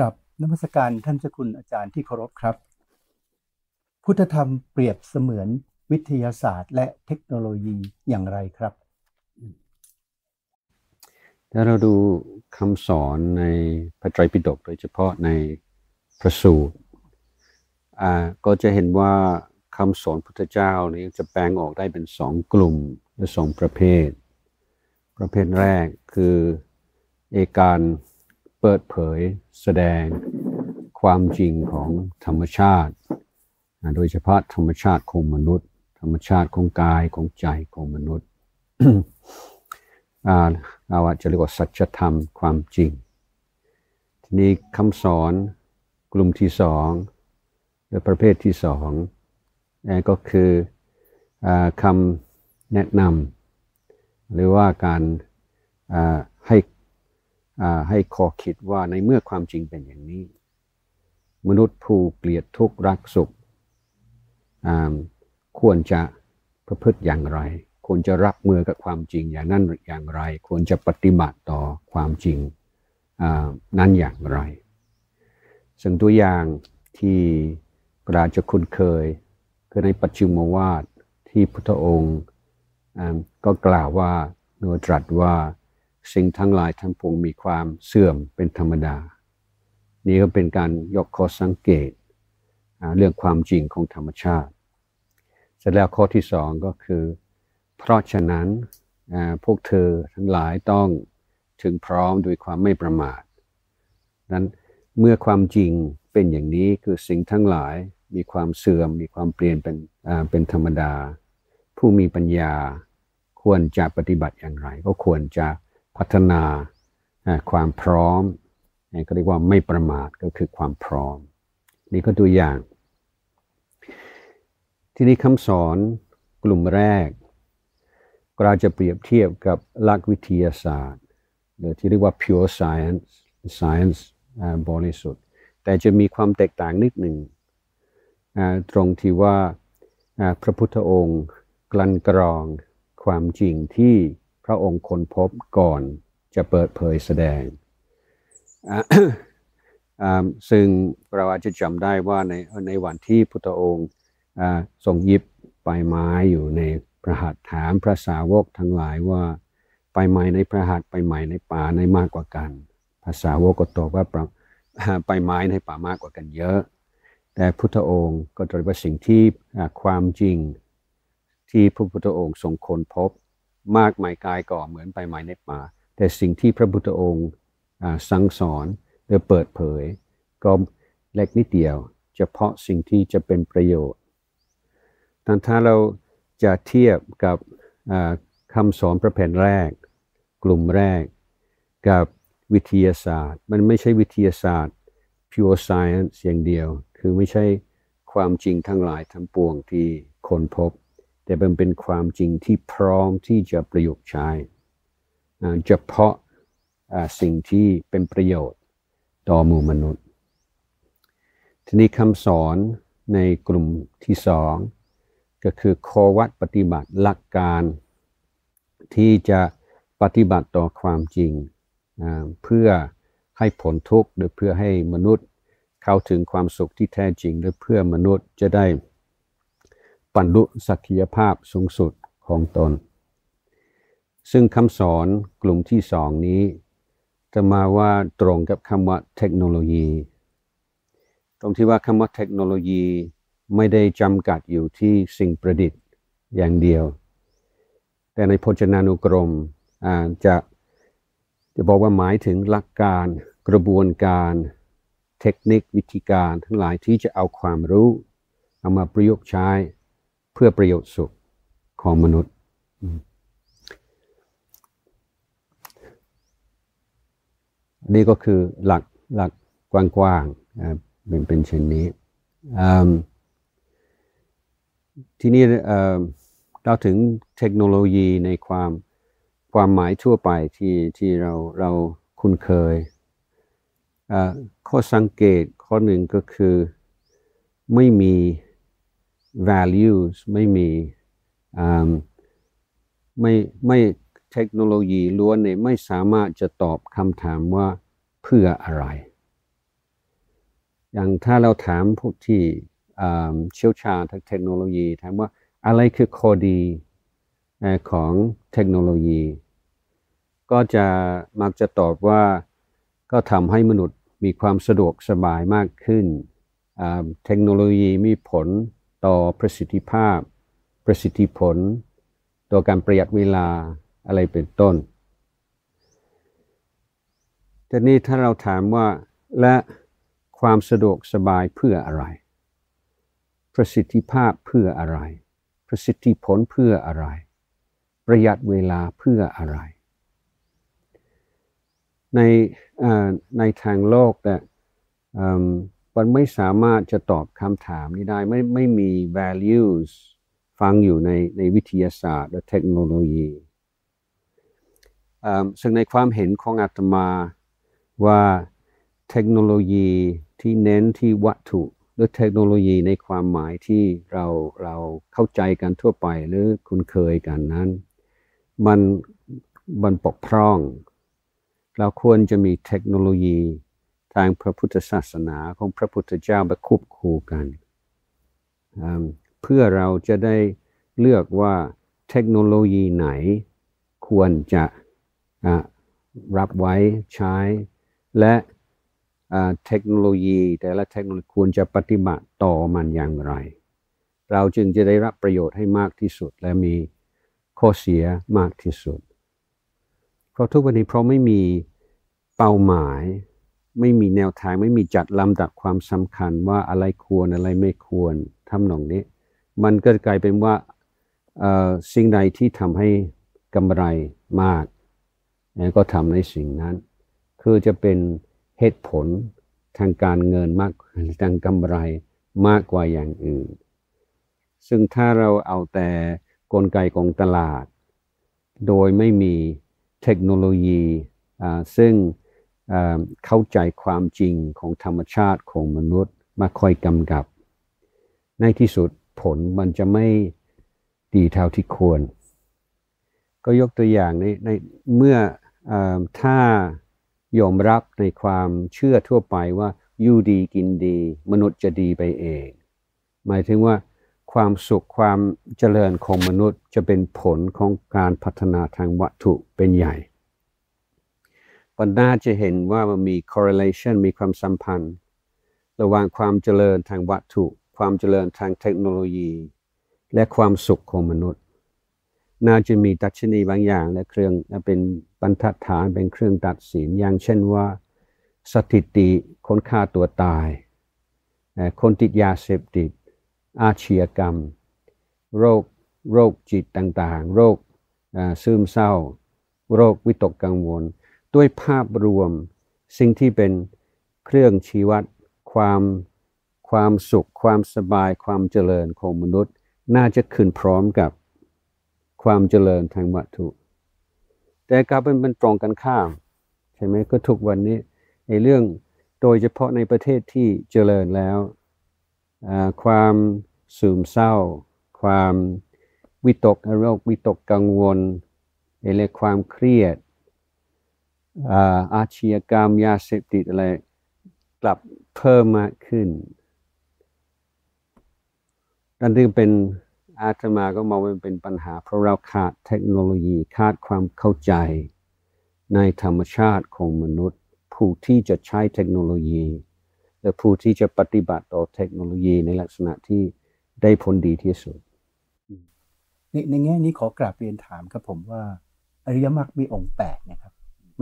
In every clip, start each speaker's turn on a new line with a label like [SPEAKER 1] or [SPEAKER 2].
[SPEAKER 1] กับนมัสการท่านเจ้าคุณอาจารย์ที่เคารพครับ พุทธธรรมเปรียบเสมือนวิทยาศาสตร์และเทคโนโลยีอย่างไรครับ
[SPEAKER 2] ถ้าเราดูคำสอนในพระไตรปิฎกโดยเฉพาะใน พระสูตรก็จะเห็นว่าคำสอนพุทธเจ้านี้จะแบ่งออกได้เป็นสองกลุ่มและสองประเภท ประเภทแรกคือ เอการเปิดเผยแสดงความจริงของธรรมชาติโดยเฉพาะธรรมชาติของมนุษย์ ธรรมชาติของกายของใจ ของมนุษย์เราอาจจะเรียกว่าสัจธรรมความจริงทีนี้คำสอนกลุ่มที่สองหรือประเภทที่สองนั่นก็คืออคำแนะนำหรือว่าการให้ให้ขอคิดว่าในเมื่อความจริงเป็นอย่างนี้ มนุษย์ผู้เกลียดทุกข์รักสุขควรจะประพฤติอย่างไร ควรจะรับมือกับความจริงอย่างนั้นอย่างไร ควรจะปฏิบัติต่อความจริงนั้นอย่างไรซึ่งตัวอย่างที่กราจะคุ้นเคยคือในปัจจุมวาทที่พุทธองค์ก็กล่าวว่าโดตรัสว่าสิ่งทั้งหลายทั้งปวงมีความเสื่อมเป็นธรรมดา นี่ก็เป็นการยกข้อสังเกตเรื่องความจริงของธรรมชาติ เสร็จแล้วข้อที่สองก็คือ เพราะฉะนั้นพวกเธอทั้งหลายต้องถึงพร้อมด้วยความไม่ประมาทนั้นเมื่อความจริงเป็นอย่างนี้คือสิ่งทั้งหลายมีความเสื่อมมีความเปลี่ยนเป็นเป็นธรรมดา ผู้มีปัญญาควรจะปฏิบัติอย่างไรก็ควรจะพัฒนาความพร้อม ก็เรียกว่าไม่ประมาทก็คือความพร้อม นี่ก็ตัวอย่าง ที่นี้คำสอนกลุ่มแรกเราจะเปรียบเทียบกับหลักวิทยาศาสตร์หรือที่เรียกว่า pure science science บริสุทธิ์แต่จะมีความแตกต่างนิดหนึ่ง ตรงที่ว่าพระพุทธองค์กลั่นกรองความจริงที่พระองค์ค้นพบก่อนจะเปิดเผยแสดงซึ่งเราอาจจะจำได้ว่าในในวันที่พุทธองค์ทรงยิบปลไม้อยู่ในพระหัตถ์ถามพระสาวกทั้งหลายว่าไปใหม่ในพระหัตถ์ไปใหม่ในป่าในมากกว่ากัน พระสาวกก็ตอบว่าไปไม้ในป่ามากกว่ากันเยอะ แต่พุทธองค์ก็ตรัสว่าสิ่งที่ความจริงที่พระพุทธองค์ทรงค้นพบมากมายกายก่อเหมือนไปหมายเนบมาแต่สิ่งที่พระพุทธองค์สั่งสอนหรือเปิดเผยก็เล็กนิดเดียวเฉพาะสิ่งที่จะเป็นประโยชน์ทันถ้าเราจะเทียบกับคำสอนประเ่นแรก กลุ่มแรก กับวิทยาศาสตร์ มันไม่ใช่วิทยาศาสตร์ pure science เยียงเดียว คือไม่ใช่ความจริงทั้งหลายทั้งปวงที่คนพบแต่มันเป็นความจริงที่พร้อมที่จะประยุกต์ใช้เฉพาะสิ่งที่เป็นประโยชน์ต่อมู่มนุษย์ทีนี้คำสอนในกลุ่มที่สองก็คือขอวัดปฏิบัติหลักการ ที่จะปฏิบัติต่อความจริง เพื่อให้ผลทุกข์หรือเพื่อให้มนุษย์เข้าถึงความสุขที่แท้จริง หรือเพื่อมนุษย์จะได้บรรลุศักยภาพสูงสุดของตน ซึ่งคำสอนกลุ่มที่สองนี้ จะมาว่าตรงกับคำว่าเทคโนโลยี ตรงที่ว่าคำว่าเทคโนโลยีไม่ได้จำกัดอยู่ที่สิ่งประดิษฐ์อย่างเดียว แต่ในพจนานุกรมจะจะบอกว่าหมายถึงหลักการกระบวนการเทคนิควิธีการทั้งหลายที่จะเอาความรู้ เอามาประยุกต์ใช้เพื่อประโยชน์สุขของมนุษย์ นี่ก็คือหลักหลักกว้างๆเป็นเป็นเช่นนี้ ที่นี่เราถึงเทคโนโลยีในความความหมายทั่วไปที่ที่เราเราคุ้นเคย ข้อสังเกตข้อหนึ่งก็คือไม่มี values ไม่มีไม่ไม่เทคโนโลยีล้วนเนี่ยไม่สามารถจะตอบคำถามว่าเพื่ออะไร อย่างถ้าเราถามผู้ที่เชี่ยวชาญทางเทคโนโลยี ถามว่าอะไรคือข้อดีของเทคโนโลยี ก็จะมักจะตอบว่า ก็ทำให้มนุษย์มีความสะดวกสบายมากขึ้น เทคโนโลยีมีผลต่อประสิทธิภาพ ประสิทธิผลต่อการประหยัดเวลาอะไรเป็นต้นแต่นี้ถ้าเราถามว่าและความสะดวกสบายเพื่ออะไร ประสิทธิภาพเพื่ออะไร ประสิทธิผลเพื่ออะไร ประหยัดเวลาเพื่ออะไร ในในทางโลกเนี่ยมันไม่สามารถจะตอบคำถามนี้ได้ ไม่ไม่มี values ฟังอยู่ในในวิทยาศาสตร์ และเทคโนโลยี ซึ่งในความเห็นของอาตมาว่าเทคโนโลยีที่เน้นที่วัตถุหรือเทคโนโลยีในความหมายที่เราเราเข้าใจกันทั่วไปหรือคุ้นเคยกันนั้น มันมันปกพร่อง เราควรจะมีเทคโนโลยีทางพระพุทธศาสนาของพระพุทธเจ้ามาคุบคู่กันเพื่อเราจะได้เลือกว่าเทคโนโลยีไหนควรจะรับไว้ใช้ และเทคโนโลยีแต่ละเทคโนโลยีควรจะปฏิบัติต่อมันอย่างไร เราจึงจะได้รับประโยชน์ให้มากที่สุด และมีข้อเสียมากที่สุด เพราะทุกวันนี้เพราะไม่มีเป้าหมายไม่มีแนวทาง ไม่มีจัดลำดับความสำคัญว่าอะไรควรอะไรไม่ควรทำหนองนี้ มันก็กลายเป็นว่าสิ่งใดที่ทำให้กำไรมากแก็ทำในสิ่งนั้น คือจะเป็นเหตุผลทางการเงินมากทางกำไรมากกว่าอย่างอื่น ซึ่งถ้าเราเอาแต่กลไกของตลาด โดยไม่มีเทคโนโลยีซึ่งเข้าใจความจริงของธรรมชาติของมนุษย์มาคอยกำกับ ในที่สุดผลมันจะไม่ดีเท่าที่ควร ก็ยกตัวอย่างในในเมื่ออถ้ายอมรับในความเชื่อทั่วไปว่าอยู่ดีกินดี มนุษย์จะดีไปเอง หมายถึงว่าความสุขความเจริญของมนุษย์จะเป็นผลของการพัฒนาทางวัตถุเป็นใหญ่ก็น่าจะเห็นว่ามันมี correlation มีความสัมพันธ์ ระหว่างความเจริญทางวัตถุ ความเจริญทางเทคโนโลยี และความสุขของมนุษย์ น่าจะมีตัชนีบางอย่าง และเครื่องเป็นบรรทัดฐานเป็นเครื่องตัดสินอย่างเช่นว่าสถิติ คนฆ่าตัวตาย คนติดยาเสพติด อาชญากรรม โรค โรคจิตต่างๆ โรคซึมเศร้า โรควิตกกังวลด้วยภาพรวม สิ่งที่เป็นเครื่องชี้วัดความความสุข ความสบายความเจริญของมนุษย์ น่าจะขึ้นพร้อมกับความเจริญทางวัตถุ แต่กลับเป็นมันตรงกันข้ามใช่ไหมก็ทุกวันนี้ในเรื่องโดยเฉพาะในประเทศที่เจริญแล้ว ความสูมเศร้า ความวิตกโรควิตกกังวลเรื่องความเครียดอาชญากรรมยาเสพติดอะไรกลับเพิ่มมากขึ้นกันที่เป็นอาตมาก็มองว่าเป็นปัญหา เพราะเราขาดเทคโนโลยีขาดความเข้าใจ ในธรรมชาติของมนุษย์ ผู้ที่จะใช้เทคโนโลยีและผู้ที่จะปฏิบัติต่อเทคโนโลยีในลักษณะที่ได้ผลดีที่สุด
[SPEAKER 1] ในแง่นี้ขอกราบเรียนถามครับผมว่า อริยมรรคมีองค์แปดนะครับ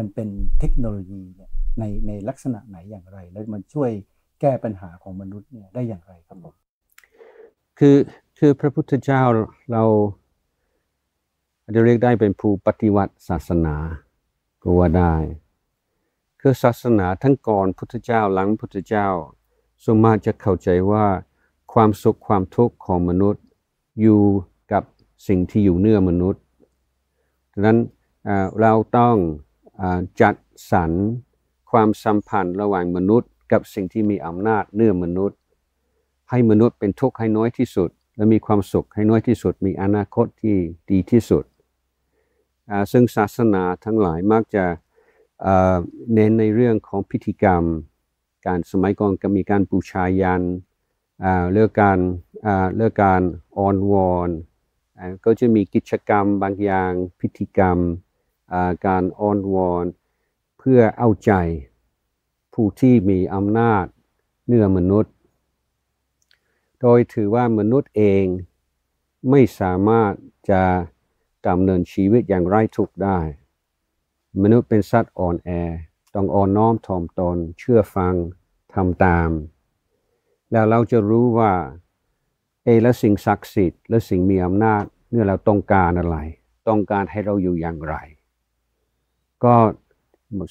[SPEAKER 1] มันเป็นเทคโนโลยีเนี่ยในในลักษณะไหนอย่างไรแล้วมันช่วยแก้ปัญหาของมนุษย์เนี่ยได้อย่างไรครับผม
[SPEAKER 2] คือคือพระพุทธเจ้าเราจะเรียกได้เป็นผู้ปฏิวัติศาสนาก็ว่าได้ คือศาสนาทั้งก่อนพุทธเจ้าหลังพุทธเจ้าสมมาจะเข้าใจว่าความสุขความทุกข์ของมนุษย์อยู่กับสิ่งที่อยู่เนื้อมนุษย์ดังนั้นเราต้องจัดสรรความสัมพันธ์ระหว่างมนุษย์ กับสิ่งที่มีอำนาจเนื้อมนุษย์ ให้มนุษย์เป็นทุกข์ให้น้อยที่สุด และมีความสุขให้น้อยที่สุด มีอนาคตที่ดีที่สุดซึ่งศาสนาทั้งหลายมักจะเน้นในเรื่องของพิธีกรรม การสมัยก่อนก็มีการบูชายันเรื่องการเรื่องการอ้อนวอนก็จะมีกิจกรรม บางอย่าง พิธีกรรมการอ้อนวอนเพื่อเอาใจผู้ที่มีอำนาจเหนือมนุษย์ โดยถือว่ามนุษย์เองไม่สามารถจะดำเนินชีวิตอย่างไร้ทุกข์ได้ มนุษย์เป็นสัตว์อ่อนแอ ต้องอ่อนน้อมถ่อมตนเชื่อฟังทำตาม แล้วเราจะรู้ว่าเอและสิ่งศักดิ์สิทธิ์ และสิ่งมีอำนาจเนื่อเราต้องการอะไร ต้องการให้เราอยู่อย่างไรก็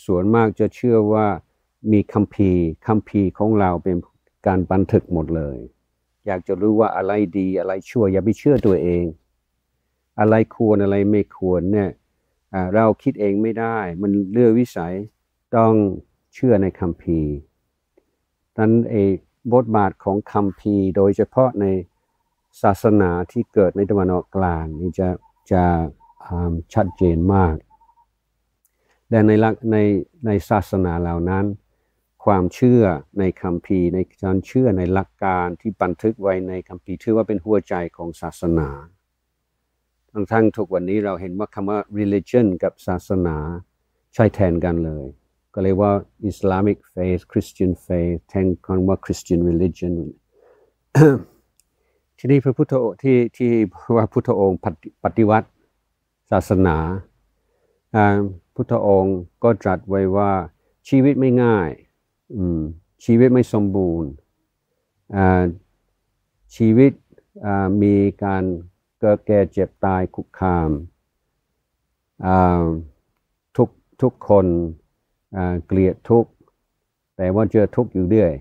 [SPEAKER 2] ส่วนมากจะเชื่อว่ามีคำพีคำพีของเราเป็นการบันทึกหมดเลย อยากจะรู้ว่าอะไรดีอะไรชั่วอย่าไปเชื่อตัวเอง อะไรควรอะไรไม่ควรเนี่ยเราคิดเองไม่ได้ มันเลือกวิสัยต้องเชื่อในคำพีรนั้นเอบทบาทของคำพีโดยเฉพาะในศาสนาที่เกิดในตะวันออกกลางนี่จะจะชัดเจนมากแต่ในในในศาสนาเหล่านั้น ความเชื่อในคำพีในการเชื่อในหลักการที่บันทึกไว้ในคำพีถือว่าเป็นหัวใจของศาสนา ทั้งทั้งทุกวันนี้เราเห็นว่าคำว่า religion กับศาสนาใช้แทนกันเลย ก็เรียกว่า Islamic faith Christian faith แทนคำว่า Christian religion ที่นี่พระพุทธที่ที่ว่าพุทธองค์ปฏิวัติศาสนาพุทธองค์ก็ตรัสไว้ว่า ชีวิตไม่ง่าย ชีวิตไม่สมบูรณ์ชีวิตมีการเกิดแก่เจ็บตายคุกคามทุกทุกคนเกลียดทุกแต่ว่าเจอทุกอยู่เรื่อย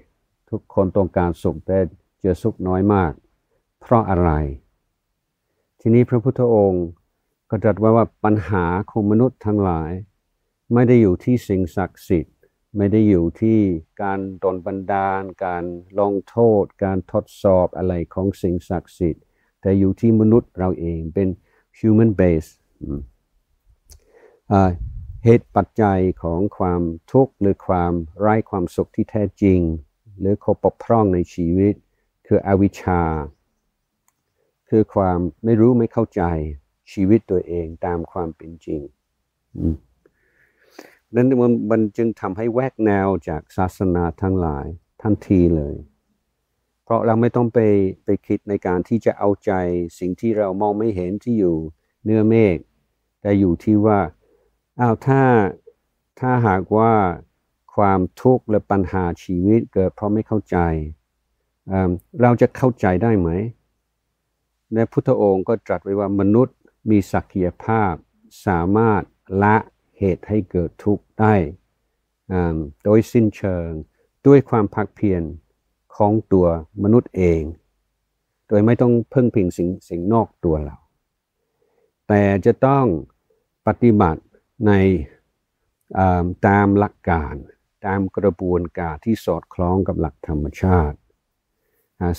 [SPEAKER 2] ทุกคนต้องการสุขแต่เจอสุขน้อยมาก เพราะอะไร ทีนี้พระพุทธองค์ก็ตรัสไว้ว่าปัญหาของมนุษย์ทั้งหลาย ไม่ได้อยู่ที่สิ่งศักดิ์สิทธิ์ ไม่ได้อยู่ที่การดนบันดาล การลงโทษ การทดสอบอะไรของสิ่งศักดิ์สิทธิ์ แต่อยู่ที่มนุษย์เราเองเป็น human base เหตุปัจจัยของความทุกข์หรือความไร้ความสุขที่แท้จริง หรือขบพร่องในชีวิต คืออวิชชาคือความไม่รู้ไม่เข้าใจชีวิตตัวเองตามความเป็นจริงนั้นมันจึงทำให้แวกแนวจากศาสนาทั้งหลาย ทันทีเลย เพราะเราไม่ต้องไปไปคิดในการที่จะเอาใจสิ่งที่เรามองไม่เห็นที่อยู่เนื้อเมฆ แต่อยู่ที่ว่า อ้าวถ้าถ้าหากว่าความทุกข์และปัญหาชีวิต เกิดเพราะไม่เข้าใจ เราจะเข้าใจได้ไหม ในพุทธองค์ก็ตรัสไว้ว่ามนุษยมีศักยภาพสามารถละเหตุให้เกิดทุกข์ได้โดยสิ้นเชิงด้วยความพักเพียรของตัวมนุษย์เอง โดยไม่ต้องพึ่งพิงสิ่งสิ่งนอกตัวเรา แต่จะต้องปฏิบัติในตามหลักการตามกระบวนการที่สอดคล้องกับหลักธรรมชาติ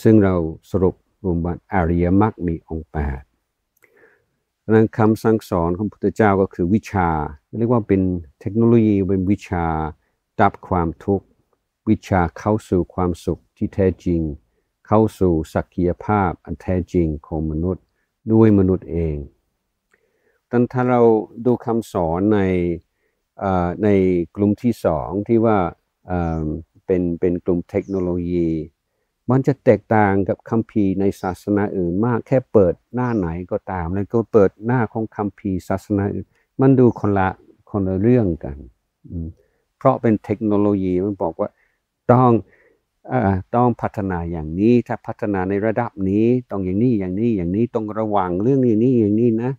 [SPEAKER 2] ซึ่งเราสรุปรวมว่าอริยมรรคมีองค์แปดังนั้นคำสั่งสอนของพระพุทธเจ้าก็คือวิชา เรียกว่าเป็นเทคโนโลยีเป็นวิชาดับความทุกข์วิชาเข้าสู่ความสุขที่แท้จริง เข้าสู่ศักยภาพอันแท้จริงของมนุษย์ด้วยมนุษย์เองตอนถ้าเราดูคำสอนในในกลุ่มที่สองที่ว่าเป็นเป็นกลุ่มเทคโนโลยีมันจะแตกต่างกับคัมภีร์ในศาสนาอื่นมาก แค่เปิดหน้าไหนก็ตามแล้วก็เปิดหน้าของคัมภีร์ศาสนาอื่น มันดูคนละคนละเรื่องกัน เพราะเป็นเทคโนโลยีมันบอกว่าต้องอต้องพัฒนาอย่างนี้ถ้าพัฒนาในระดับนี้ต้องอย่างนี้อย่างนี้อย่างนี้ต้องระวังเรื่องนี้นี้อย่างนี้นะ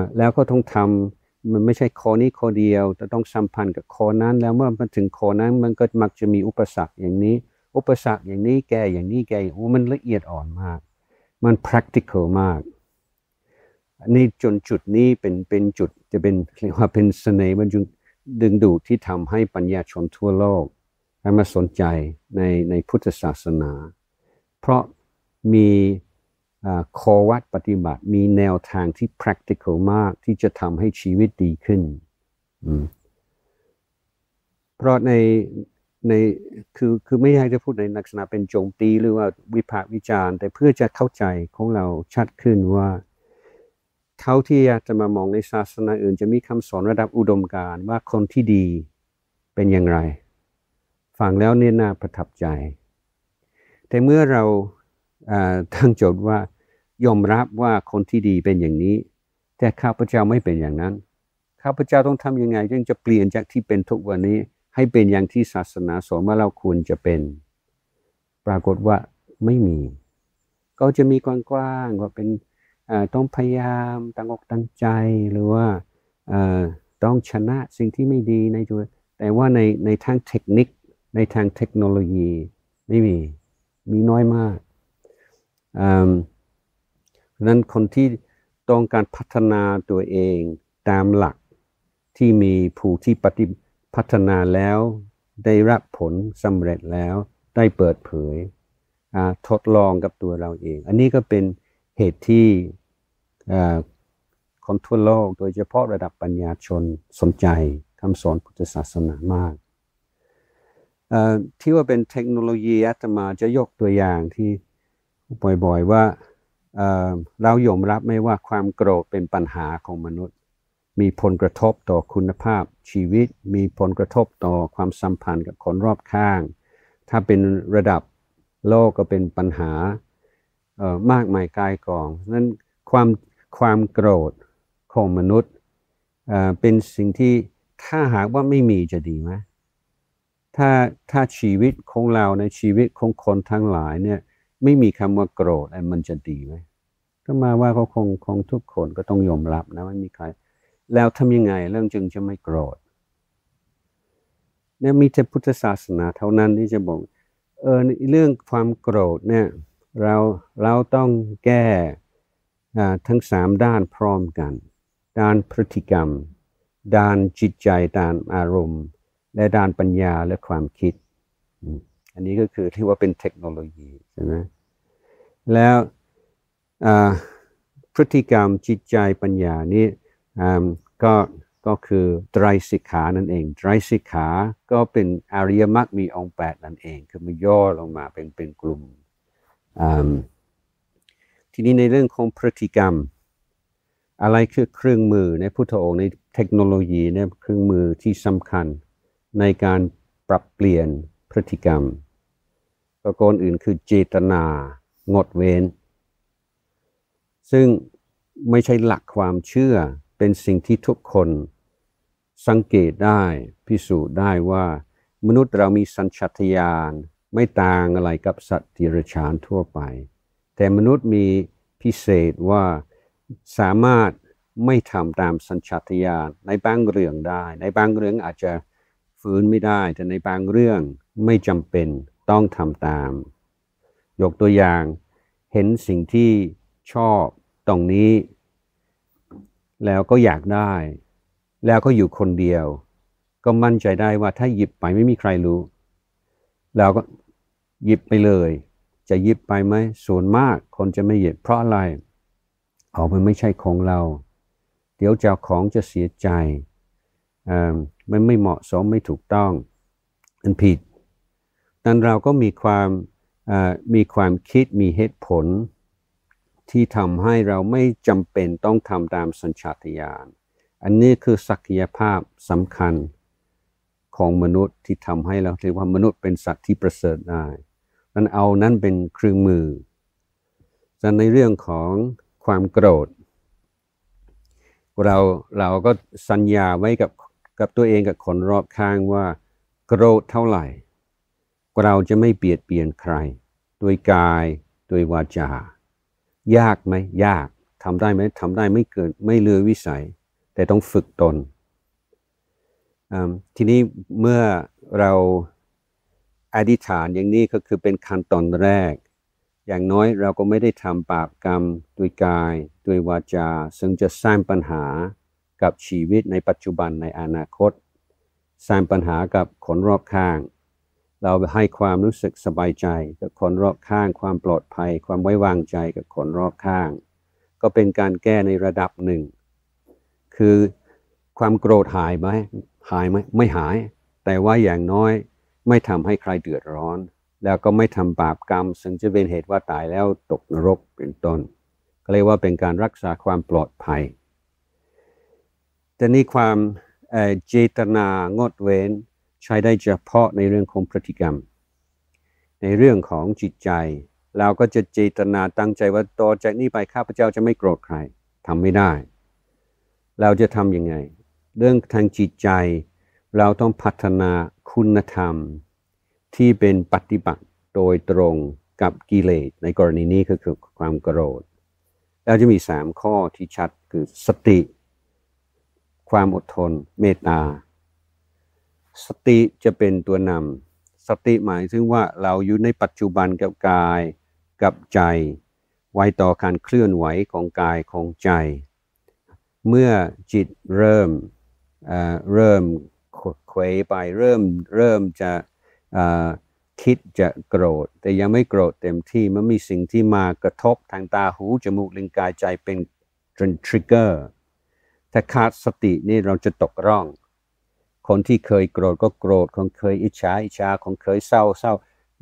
[SPEAKER 2] ะแล้วก็ต้องทำมันไม่ใช่ค้อนี้ค้อเดียว แต่ต้องสัมพันธ์กับค้อนั้น แล้วเมื่อมันถึงค้อนั้นมันก็มักจะมี อุปสรรคอย่างนี้อุปสรรคอย่างนี้แก่อย่างนี้แก่โอ้มันละเอียดอ่อนมาก มัน practical มากันจนจุดนี้เป็นเป็นจุดจะเป็นเรียกว่าเป็นเสน่ห์มันจึงดึงดูดที่ทำให้ปัญญาชนทั่วโลกให้มาสนใจในในพุทธศาสนา เพราะมีอคอวัดปฏิบัติ มีแนวทางที่ practical มากที่จะทำให้ชีวิตดีขึ้น เพราะในในคือคือไม่อยากจะพูดในลักษณะเป็นโจมตี หรือว่าวิพากษ์วิจารณ์ แต่เพื่อจะเข้าใจของเราชัดขึ้นว่าเขาที่อยากจะมามองในศาสนาอื่น จะมีคำสอนระดับอุดมการว่าคนที่ดีเป็นอย่างไรฟังแล้วเนี่ยน่าประทับใจ แต่เมื่อเราตั้งโจทย์ว่ายอมรับว่าคนที่ดีเป็นอย่างนี้ แต่ข้าพเจ้าไม่เป็นอย่างนั้น ข้าพเจ้าต้องทํำยังไงจึงจะเปลี่ยนจากที่เป็นทุกวันนี้ให้เป็นอย่างที่ศาสนาสอนว่าเราควรจะเป็นปรากฏว่าไม่มี ก็จะมีกว้างๆว่าเป็นต้องพยายามตั้งอกตั้งใจหรือว่าต้องชนะสิ่งที่ไม่ดีในตัวแต่ว่าในในทางเทคนิคในทางเทคโนโลยีไม่มีมีน้อยมากนั้นคนที่ต้องการพัฒนาตัวเองตามหลักที่มีผู้ที่ปฏิพัฒนาแล้วได้รับผลสำเร็จแล้วได้เปิดเผยทดลองกับตัวเราเอง อันนี้ก็เป็นเหตุที่คนทั่วโลก โดยเฉพาะระดับปัญญาชนสนใจคำสอนพุทธศาสนามาก ที่ว่าเป็นเทคโนโลยีอาตมาจะยกตัวอย่างที่บ่อยๆ ว่าเรายอมรับไม่ว่าความโกรธเป็นปัญหาของมนุษย์มีผลกระทบต่อคุณภาพชีวิต มีผลกระทบต่อความสัมพันธ์กับคนรอบข้าง ถ้าเป็นระดับโลกก็เป็นปัญหามากมายกายกองนั้นความความโกรธของมนุษย์เป็นสิ่งที่ถ้าหากว่าไม่มีจะดีไหมถ้าถ้าชีวิตของเราในชีวิตของคนทั้งหลายเนี่ยไม่มีคำว่าโกรธ มันจะดีไหมก็มาว่าเขาคงคงทุกคนก็ต้องยอมรับนะไม่มีใครแล้วทำยังไงเรื่องจึงจะไม่โกรธเนี่ยมีแต่พุทธศาสนาเท่านั้นที่จะบอกเออเรื่องความโกรธเนี่ยเราเราต้องแก้ทั้งสามด้านพร้อมกัน ด้านพฤติกรรม ด้านจิตใจ ด้านอารมณ์ และด้านปัญญาและความคิด อันนี้ก็คือที่ว่าเป็นเทคโนโลยี ใช่ไหมแล้วพฤติกรรมจิตใจปัญญานี้ก็ ก็คือไตรสิกขานั่นเอง ไตรสิกขาก็เป็นอริยมรรคมีองค์8นั่นเอง คือมันย่อลงมาเป็นเป็นกลุ่ม ทีนี้ในเรื่องของพฤติกรรม อะไรคือเครื่องมือในพุทธองค์ในเทคโนโลยีเนี่ยเครื่องมือที่สำคัญในการปรับเปลี่ยนพฤติกรรมระกนอื่นคือเจตนา งดเว้นซึ่งไม่ใช่หลักความเชื่อเป็นสิ่งที่ทุกคนสังเกตได้พิสูจน์ได้ว่า มนุษย์เรามีสัญชาตญาณไม่ต่างอะไรกับสัตว์ดิรชานทั่วไป แต่มนุษย์มีพิเศษว่าสามารถไม่ทำตามสัญชาตญาณในบางเรื่องได้ ในบางเรื่องอาจจะฝืนไม่ได้ แต่ในบางเรื่องไม่จำเป็นต้องทำตาม ยกตัวอย่างเห็นสิ่งที่ชอบตรงนี้แล้วก็อยากได้ แล้วก็อยู่คนเดียว ก็มั่นใจได้ว่าถ้าหยิบไปไม่มีใครรู้ แล้วก็หยิบไปเลย จะหยิบไปไหมส่วนมาก คนจะไม่หยิบเพราะอะไรอ๋อมันไม่ใช่ของเรา เดี๋ยวเจ้าของจะเสียใจอ่ามันไม่เหมาะสมไม่ถูกต้อง มันผิดนั้นเราก็มีความมีความคิดมีเหตุผลที่ทำให้เราไม่จำเป็นต้องทำตามสัญชาตญาณ อันนี้คือศักยภาพสำคัญของมนุษย์ที่ทำให้เราเรียกว่ามนุษย์เป็นสัตว์ที่ประเสริฐได้นั้นเอานั้นเป็นเครื่องมือัะในเรื่องของความโกรธ เราเราก็สัญญาไว้กับกับตัวเองกับคนรอบข้างว่า โกรธเท่าไหร่ เราจะไม่เบียดเบียนใครโดยกายโดยวาจายากไหมยากทำได้ไหมทำได้ไม่เกินไม่เลือวิสัย แต่ต้องฝึกตน ทีนี้เมื่อเราอธิษฐานอย่างนี้ก็คือเป็นขั้นตอนแรก อย่างน้อยเราก็ไม่ได้ทำบาปกรรมด้วยกาย ด้วยวาจาซึ่งจะสร้างปัญหากับชีวิตในปัจจุบันในอนาคต สร้างปัญหากับคนรอบข้างเราให้ความรู้สึกสบายใจ กับคนรอบข้างความปลอดภัย ความไว้วางใจกับคนรอบข้าง ก็เป็นการแก้ในระดับหนึ่ง คือความโกรธหายไหมหายไหมไม่หาย แต่ว่าอย่างน้อยไม่ทำให้ใครเดือดร้อน แล้วก็ไม่ทำบาปกรรม ซึ่งจะเป็นเหตุว่าตายแล้วตกนรกเป็นต้น ก็เรียกว่าเป็นการรักษาความปลอดภัยแต่นี่ความเจตนางดเว้นใช้ได้เฉพาะในเรื่องของพฤติกรรม ในเรื่องของจิตใจ เราก็จะเจตนาตั้งใจว่าต่อจากนี้ไปข้าพเจ้าจะไม่โกรธใครทำไม่ได้ เราจะทำยังไง เรื่องทางจิตใจ เราต้องพัฒนาคุณธรรม ที่เป็นปฏิบัติโดยตรงกับกิเลสในกรณีนี้ก็คือความโกรธ เราจะมีสามข้อที่ชัดคือสติ ความอดทน เมตตาสติจะเป็นตัวนำสติหมายถึงว่าเราอยู่ในปัจจุบันกับกายกับใจ ไวต่อการเคลื่อนไหวของกายของใจ เมื่อจิตเริ่มเริ่มเขวไปเริ่มเริ่มจะคิดจะโกรธ แต่ยังไม่โกรธเต็มที่มันมีสิ่งที่มากระทบทางตาหูจมูกลิ้นกายใจเป็นทริกเกอร์ถ้าขาดสตินี่เราจะตกร่องคนที่เคยโกรธก็โกรธ คนเคยอิจฉาอิจฉา คนเคยเศร้าเศร้า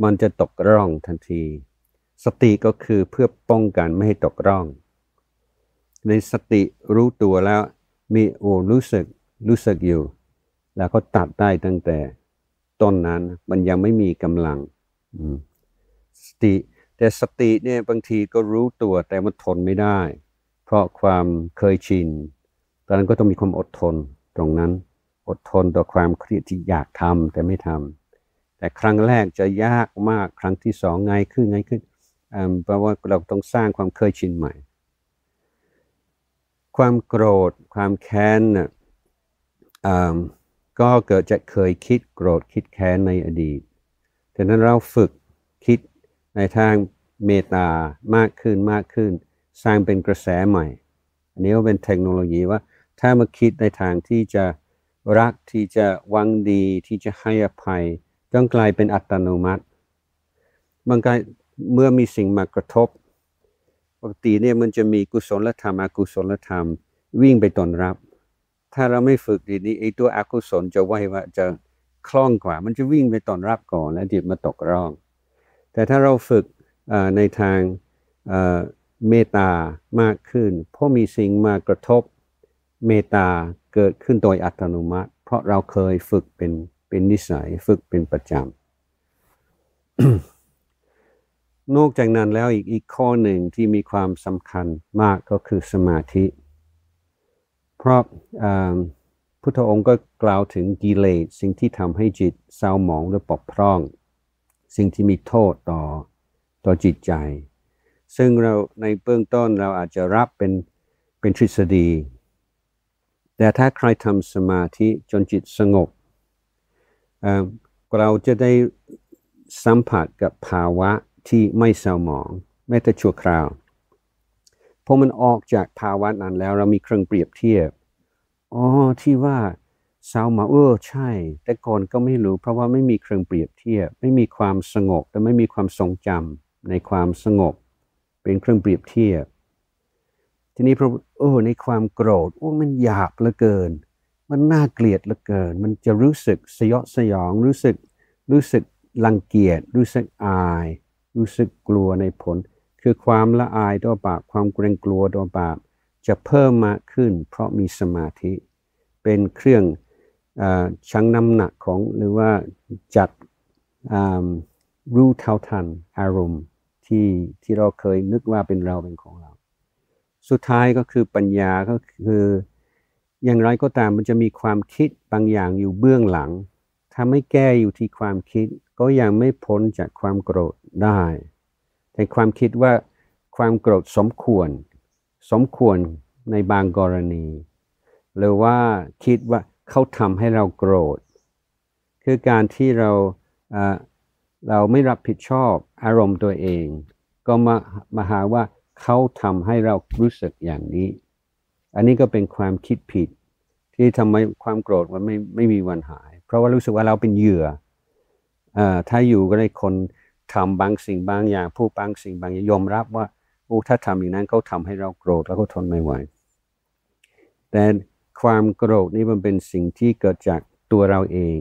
[SPEAKER 2] มันจะตกร่องทันที สติก็คือเพื่อป้องกันไม่ให้ตกร่อง ในสติรู้ตัวแล้ว มีโอรู้สึกรู้สึกอยู่ แล้วก็ตัดได้ตั้งแต่ ต้นนั้นมันยังไม่มีกำลังสติ แต่สติเนี่ยบางทีก็รู้ตัวแต่มันทนไม่ได้ เพราะความเคยชินดังนั้นก็ต้องมีความอดทนตรงนั้นอดทนต่อความเครียดที่อยากทำแต่ไม่ทำแต่ครั้งแรกจะยากมาก ครั้งที่สองง่ายขึ้นง่ายขึ้นเพราะว่าเราต้องสร้างความเคยชินใหม่ ความโกรธความแค้นก็เกิดจากเคยคิดโกรธคิดแค้นในอดีตดังนั้นเราฝึกคิดในทางเมตามากขึ้นมากขึ้น สร้างเป็นกระแสใหม่ อันนี้ก็เป็นเทคโนโลยีว่าถ้ามาคิดในทางที่จะรักที่จะวังดีที่จะให้อภัยต้องกลายเป็นอัตโนมัติ บางการเมื่อมีสิ่งมากระทบปกติเนี่ยมันจะมีกุศลธรรมอกุศลธรรม วิ่งไปตอนรับ ถ้าเราไม่ฝึกดีนี้ไอ้ตัวอกุศลจะไวว่าจะคล่องกว่า มันจะวิ่งไปตอนรับก่อน แล้วเดี๋ยวมาตกร่อง แต่ถ้าเราฝึกในทางเมตตามากขึ้นพอมีสิ่งมากระทบเมตตาเกิดขึ้นโดยอัตโนมัติ เพราะเราเคยฝึกเป็นเป็นนิสัยฝึกเป็นประจำนอกจากนั้นแล้วอีกอีกข้อหนึ่งที่มีความสำคัญมากก็คือสมาธิ เพราะพุทธองค์ก็กล่าวถึงกิเลสสิ่งที่ทำให้จิตเศร้าหมองหรือปกพร่อง สิ่งที่มีโทษต่อต่อจิตใจ ซึ่งเราในเบื้องต้นเราอาจจะรับเป็นเป็นทฤษฎีแต่ถ้าใครทำสมาธิจนจิตสงบเราจะได้สัมผัสกับภาวะที่ไม่เศร้าหมอง แม้แต่ชั่วคราวพอมันออกจากภาวะนั้นแล้วเรามีเครื่องเปรียบเทียบ อ๋อที่ว่าเศร้าหมองเออใช่ แต่ก่อนก็ไม่รู้ เพราะว่าไม่มีเครื่องเปรียบเทียบ ไม่มีความสงบและไม่มีความทรงจำ ในความสงบ เป็นเครื่องเปรียบเทียบทีนี้พระโอ้ในความโกรธโอ้มันหยาบเหลือเกิน มันน่าเกลียดเหลือเกิน มันจะรู้สึกสยดสยองรู้สึกรู้สึกลังเกียจรู้สึกอาย รู้สึกกลัวในผล คือความละอายต่อบาปความเกรงกลัวต่อบาปจะเพิ่มมากขึ้น เพราะมีสมาธิ เป็นเครื่องชั่งน้ำหนักของหรือว่าจัดรู้เท่าทันอารมณ์ที่ที่เราเคยนึกว่าเป็นเราเป็นของเราสุดท้ายก็คือปัญญาก็คืออย่างไรก็ตามมันจะมีความคิดบางอย่างอยู่เบื้องหลัง ถ้าไม่แก้อยู่ที่ความคิด ก็ยังไม่พ้นจากความโกรธได้แต่ความคิดว่าความโกรธสมควร สมควรในบางกรณี หรือว่าคิดว่าเขาทำให้เราโกรธ คือการที่เราเราไม่รับผิดชอบอารมณ์ตัวเอง ก็มามาหาว่าเขาทำให้เรารู้สึกอย่างนี้ อันนี้ก็เป็นความคิดผิดที่ทำให้ความโกรธมันไม่ไม่มีวันหาย เพราะว่ารู้สึกว่าเราเป็นเหยื่ออถ้าอยู่ก็ได้คนทำบางสิ่งบางอย่างพูดบางสิ่งบางอย่างยอมรับว่าโอ้ถ้าทำอย่างนั้นเขาทำให้เราโกรธ แล้วก็ทนไม่ไหว แต่ความโกรธนี่มันเป็นสิ่งที่เกิดจากตัวเราเอง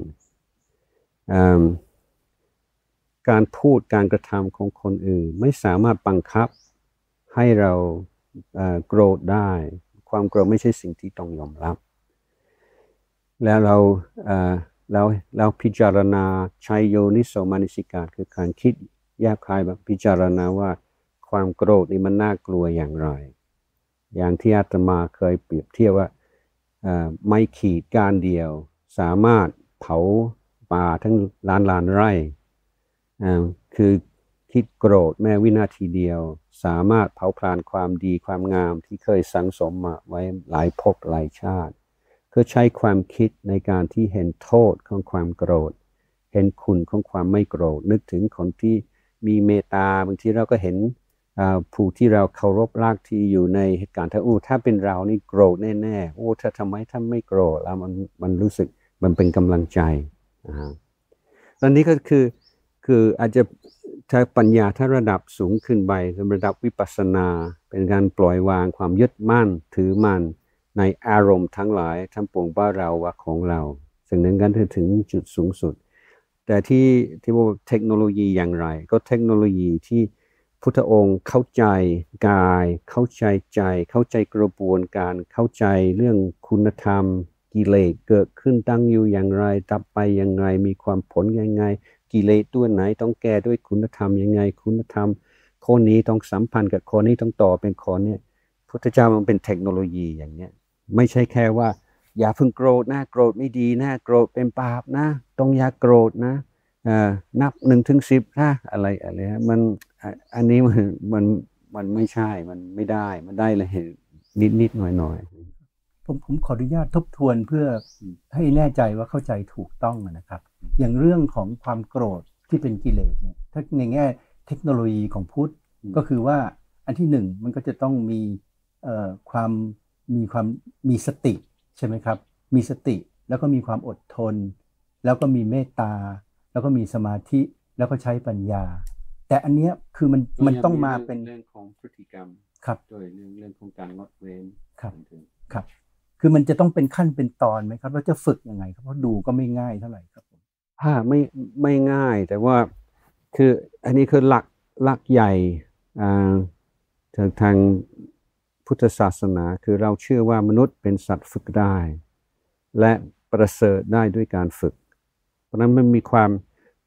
[SPEAKER 2] อการพูดการกระทำของคนอื่นไม่สามารถบังคับให้เราโกรธได้ ความโกรธไม่ใช่สิ่งที่ต้องยอมรับ แล้วเรา แล้วเราพิจารณาใช้โยนิโสมานิสิกาคือการคิดแยกคายแบบพิจารณาว่าความโกรธนี่มันน่ากลัวอย่างไร อย่างที่อาตมาเคยเปรียบเทียบว่าไม่ขีดการเดียว สามารถเผาป่าทั้งล้านล้านไร่ คือคิดโกรธแม้วินาทีเดียวสามารถเผาพลานความดีความงามที่เคยสังสมมาไว้หลายภพหลายชาติ เพื่อใช้ความคิดในการที่เห็นโทษของความโกรธ เห็นคุณของความไม่โกรธ นึกถึงคนที่มีเมตตาบางทีเราก็เห็นผู้ที่เราเคารพรักที่อยู่ในเหตุการณ์ถ้าโอ้ถ้าเป็นเรานี่โกรธแน่ๆโอ้ถ้าทำไมถ้าไม่โกรธแล้วมันมันรู้สึกมันเป็นกำลังใจนะฮะตอนนี้ก็คือคืออาจจะถ้าปัญญาถ้าระดับสูงขึ้นไประดับวิปัสสนา เป็นการปล่อยวางความยึดมั่นถือมั่น ในอารมณ์ทั้งหลาย ทั้งปวงว่าเราว่าของเราสิ่งนั้นกันถึงจุดสูงสุด แต่ที่ที่ว่าเทคโนโลยีอย่างไร ก็เทคโนโลยีที่พุทธองค์เข้าใจกาย เข้าใจใจ เข้าใจกระบวนการเข้าใจเรื่องคุณธรรมกิเลสเกิดขึ้นตั้งอยู่อย่างไรดับไปอย่างไรมีความผลยังไงกิเลสตัวไหนต้องแก้ด้วยคุณธรรมยังไง คุณธรรมข้อนี้ต้องสัมพันธ์กับข้อนี้ต้องต่อเป็นข้อนี้พุทธเจ้ามันเป็นเทคโนโลยีอย่างเนี้ยไม่ใช่แค่ว่า อย่าเพิ่งโกรธนะโกรธไม่ดีนะโกรธเป็นบาปนะต้องอย่าโกรธนะนับหนึ่งถึงสิบนะอะไรอะไรฮะมันอันนี้มันมันมันไม่ใช่มันไม่ได้มันได้เลยนิดนิดหน่อยหน่อย
[SPEAKER 1] ผมผมขออนุญาตทบทวนเพื่อให้แน่ใจว่าเข้าใจถูกต้องนะครับอย่างเรื่องของความโกรธที่เป็นกิเลสเนี่ยถ้าในแง่เทคโนโลยีของพุทธก็คือว่าอันที่หนึ่งมันก็จะต้องมีความมีความมีสติใช่ไหมครับมีสติแล้วก็มีความอดทน แล้วก็มีเมตตา แล้วก็มีสมาธิแล้วก็ใช้ปัญญา แต่อันเนี้ยคือมันมันต้องมาเป็
[SPEAKER 2] นเรื่องของพฤติกรรมครับโดยเรื่องเรื่องของการงดเว้นครับ
[SPEAKER 1] ครับคือมันจะต้องเป็นขั้นเป็นตอนไหมครับเราจะฝึกยังไงครับเพราะดูก็ไม่ง่ายเท่าไหร่ครับถ้ไม่ไม่ง่
[SPEAKER 2] ายแต่ว่า คือ อันนี้คือหลักหลักใหญ่ทางทางพุทธศาสนา คือเราเชื่อว่ามนุษย์เป็นสัตว์ฝึกได้ และประเสริฐได้ด้วยการฝึก เพราะนั้นมันมีความ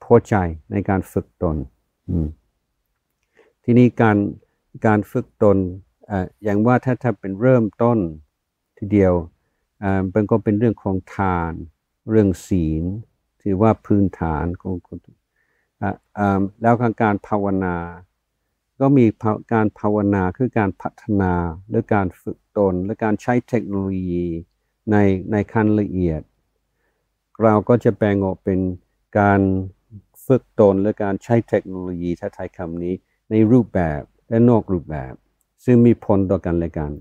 [SPEAKER 2] พอใจในการฝึกตน ทีนี้การการฝึกตนออย่างว่าถ้าถ้าเป็นเริ่มต้นทีเดียวมันก็เป็นเรื่องของทานเรื่องศีลถือว่าพื้นฐานของคนแล้วการภาวนา ก็มีการภาวนาคือการพัฒนาหรือการฝึกตน และการใช้เทคโนโลยีในในขั้นละเอียด เราก็จะแปลงออกเป็นการฝึกตน และการใช้เทคโนโลยีถ้าใช้คำนี้ในรูปแบบและนอกรูปแบบ ซึ่งมีผลต่อกันและกัน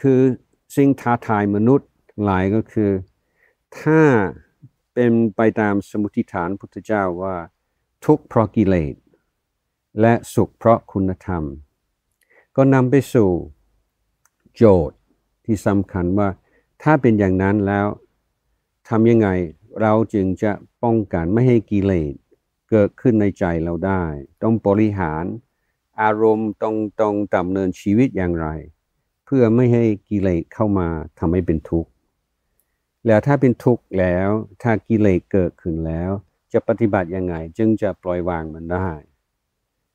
[SPEAKER 2] คือสิ่งท้าทายมนุษย์หลายก็คือถ้าเป็นไปตามสมุติฐานพุทธเจ้าว่า ทุกขเพราะกิเลส และสุขเพราะคุณธรรม ก็นำไปสู่โจทย์ที่สำคัญว่าถ้าเป็นอย่างนั้นแล้วทำยังไงเราจึงจะป้องกันไม่ให้กิเลสเกิดขึ้นในใจเราได้ ต้องบริหารอารมณ์ตรงตรงดำเนินชีวิตอย่างไร เพื่อไม่ให้กิเลสเข้ามาทำให้เป็นทุกข์แล้วถ้าเป็นทุกข์แล้วถ้ากิเลสเกิดขึ้นแล้ว จะปฏิบัติยังไง จึงจะปล่อยวางมันได้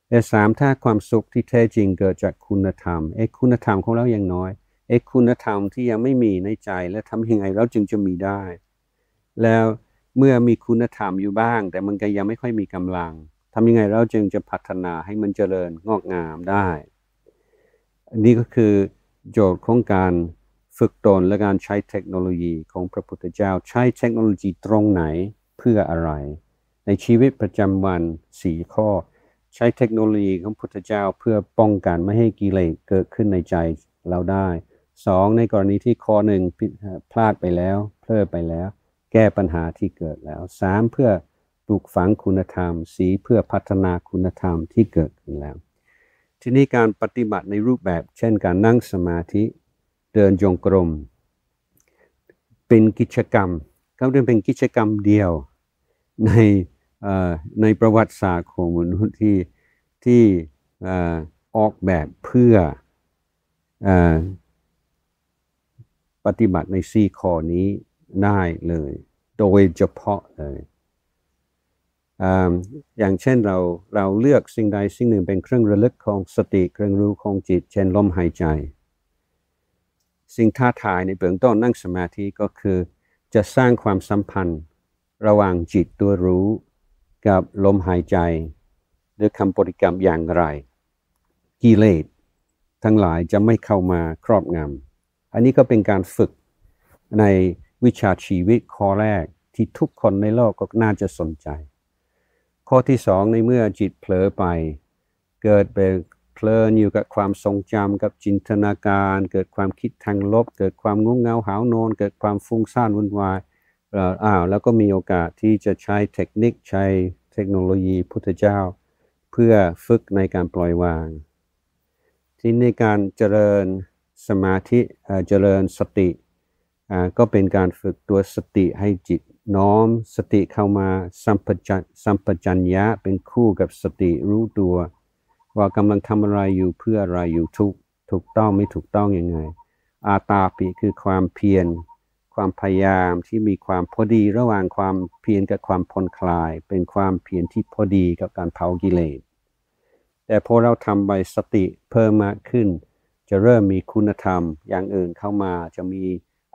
[SPEAKER 2] และสามถ้าความสุขที่แท้จริงเกิดจากคุณธรรม เอ้คุณธรรมของเราอย่างน้อย เอ้คุณธรรมที่ยังไม่มีในใจและทำยังไงเราจึงจะมีได้ แล้วเมื่อมีคุณธรรมอยู่บ้าง แต่มันก็ยังไม่ค่อยมีกำลังทำยังไงเราจึงจะพัฒนาให้มันเจริญงอกงามได้อันนี้ก็คือโจทย์ของการฝึกตนและการใช้เทคโนโลยีของพระพุทธเจ้า ใช้เทคโนโลยีตรงไหนเพื่ออะไร ในชีวิตประจำวันสี่ข้อ ใช้เทคโนโลยีของพุทธเจ้าเพื่อป้องกันไม่ให้กิเลสเกิดขึ้นในใจเราได้สองในกรณีที่ข้อหนึ่งพลาดไปแล้ว เพลิดไปแล้ว แก้ปัญหาที่เกิดแล้วสามเพื่อปลูกฝังคุณธรรมสีเพื่อพัฒนาคุณธรรมที่เกิดขึ้นแล้ว ทีนี้การปฏิบัติในรูปแบบ เช่น การนั่งสมาธิเดินจงกรมเป็นกิจกรรมก็เป็นกิจกรรมเดียวในในประวัติศาสตร์ของมนุษย์ที่ที่ออกแบบเพื่ออปฏิบัติในซีคอนี้ได้เลยโดยเฉพาะเลยออย่างเช่นเราเราเลือกสิ่งใดสิ่งหนึ่งเป็นเครื่องระลึกของสติเครื่องรู้ของจิตเช่นลมหายใจสิ่งท้าทายในเบื้องต้นนั่งสมาธิก็คือจะสร้างความสัมพันธ์ระหว่างจิตตัวรู้ กับลมหายใจ หรือคำปริกรรมอย่างไรกิเลส ทั้งหลายจะไม่เข้ามาครอบงำ อันนี้ก็เป็นการฝึกในวิชาชีวิตข้อแรกที่ทุกคนในโลกก็น่าจะสนใจ ข้อที่สอง ในเมื่อจิตเผลอไปเกิดเป็นเพลินอยู่กับความทรงจำกับจินตนาการ เกิดความคิดทางลบ เกิดความงุงเงาหาวนอนเกิดความฟุ้งซ่านวุ่นวายอ้าวแล้วก็มีโอกาสที่จะใช้เทคนิคใช้เทคโนโลยีพุทธเจ้า เพื่อฝึกในการปล่อยวาง ที่ในการเจริญสมาธิเจริญสติ ก็เป็นการฝึกตัวสติให้จิตน้อม สติเข้ามาสัมปชัญญะเป็นคู่กับสติรู้ตัวว่ากำลังทำอะไรอยู่เพื่ออะไรอยู่ทุก ถูกต้องไม่ถูกต้องอยังไง อาตาปิคือความเพียรความพยายามที่มีความพอดี ระหว่างความเพียรกับความผ่อนคลาย เป็นความเพียรที่พอดีกับการเผากิเลส แต่พอเราทำใบสติเพิ่มมากขึ้น จะเริ่มมีคุณธรรมอย่างอื่นเข้ามาจะมี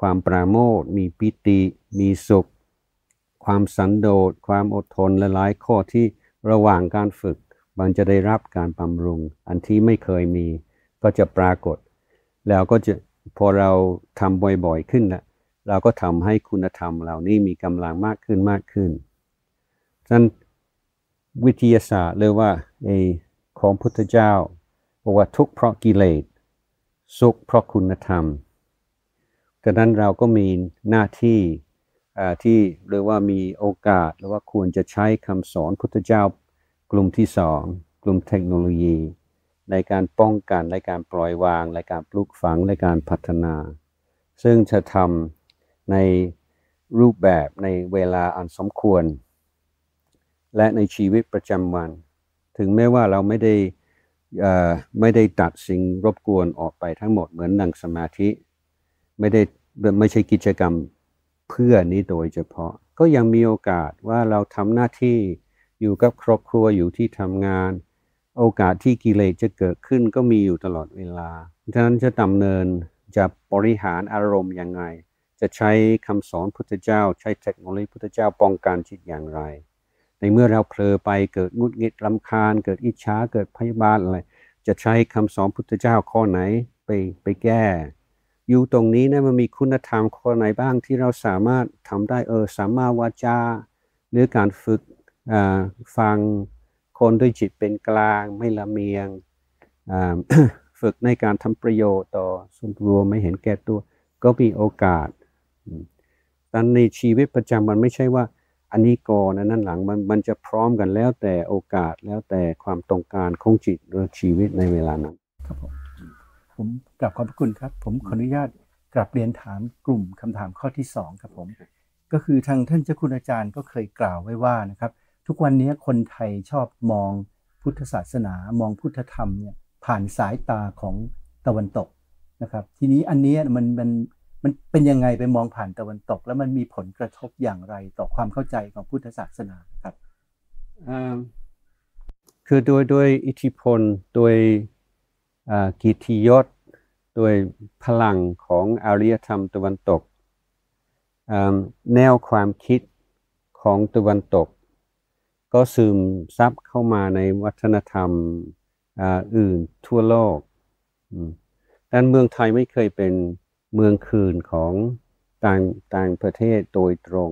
[SPEAKER 2] ความปราโมทมีปิติ มีสุข ความสันโดษ ความอดทนและหลายข้อที่ระหว่างการฝึกมันจะได้รับการบำรุงอันที่ไม่เคยมีก็จะปรากฏ แล้วก็จะพอเราทำบ่อยๆขึ้นนะเราก็ทำให้คุณธรรม เหล่านี้มีกำลังมากขึ้นมากขึ้นฉะนั้นวิทยาศาสตร์เรียกว่าไอของพุทธเจ้าบอกว่าทุกเพราะกิเลสสุขเพราะคุณธรรมดังนั้นเราก็มีหน้าที่ที่เรียกว่ามีโอกาสหรือว่าควรจะใช้คำสอนพุทธเจ้ากลุ่มที่สอง กลุ่มเทคโนโลยี ในการป้องกันในการปล่อยวางในการปลูกฝังในการพัฒนา ซึ่งจะทำในรูปแบบในเวลาอันสมควร และในชีวิตประจำวัน ถึงแม้ว่าเราไม่ได้ไม่ได้ตัดสิ่งรบกวนออกไปทั้งหมดเหมือนนั่งสมาธิ ไม่ได้ไม่ใช่กิจกรรมเพื่อนี้โดยเฉพาะ ก็ยังมีโอกาสว่าเราทำหน้าที่อยู่กับครอบครัวอยู่ที่ทำงาน โอกาสที่กิเลสจะเกิดขึ้นก็มีอยู่ตลอดเวลาฉะนั้นจะดำเนินจะบริหารอารมณ์ยังไงจะใช้คำสอนพุทธเจ้า ใช้เทคโนโลยีพุทธเจ้าป้องกันจิตอย่างไร ในเมื่อเราเพลอไปเกิดงุดงิดรำคาญ เกิดอิจฉาเกิดพยาบาทอะไร จะใช้คำสอนพุทธเจ้าข้อไหนไปไปแก้ อยู่ตรงนี้นะมันมีคุณธรรมข้อไหนบ้างที่เราสามารถทำได้เออสามารถวาจาหรือการฝึกฟังคนด้วยจิตเป็นกลาง ไม่ละเมียงฝึกในการทำประโยชน์ต่อส่วนรวมไม่เห็นแก่ตัวก็มีโอกาสแต่ในชีวิตประจำมันไม่ใช่ว่าอันนี้ก่อนนั้นหลังมันมันจะพร้อมกันแล้วแต่โอกาสแล้วแต่ความต้องการของจิตหรือชีวิตในเวลานั้นครับ ผม
[SPEAKER 1] ผมกลับขอบพระคุณครับผมขออนุญาตกลับเรียนถามกลุ่มคำถามข้อที่ 2 ครับผมก็คือทางท่านเจ้าคุณอาจารย์ก็เคยกล่าวไว้ว่านะครับทุกวันนี้คนไทยชอบมองพุทธศาสนา มองพุทธธรรมเนี่ยผ่านสายตาของตะวันตกนะครับ ทีนี้อันนี้มันมันมันเป็นยังไงไปมองผ่านตะวันตก แล้วมันมีผลกระทบอย่างไรต่อความเข้าใจของพุทธศาสนาครับ
[SPEAKER 2] คือโดยโดยอิทธิพลโดยกิติยศ โดยพลังของอารยธรรมตะวันตก แนวความคิดของตะวันตกก็ซึมซับเข้ามาในวัฒนธรรมอื่นทั่วโลกด้านเมืองไทยไม่เคยเป็นเมืองคืนของต่างต่างประเทศโดยตรง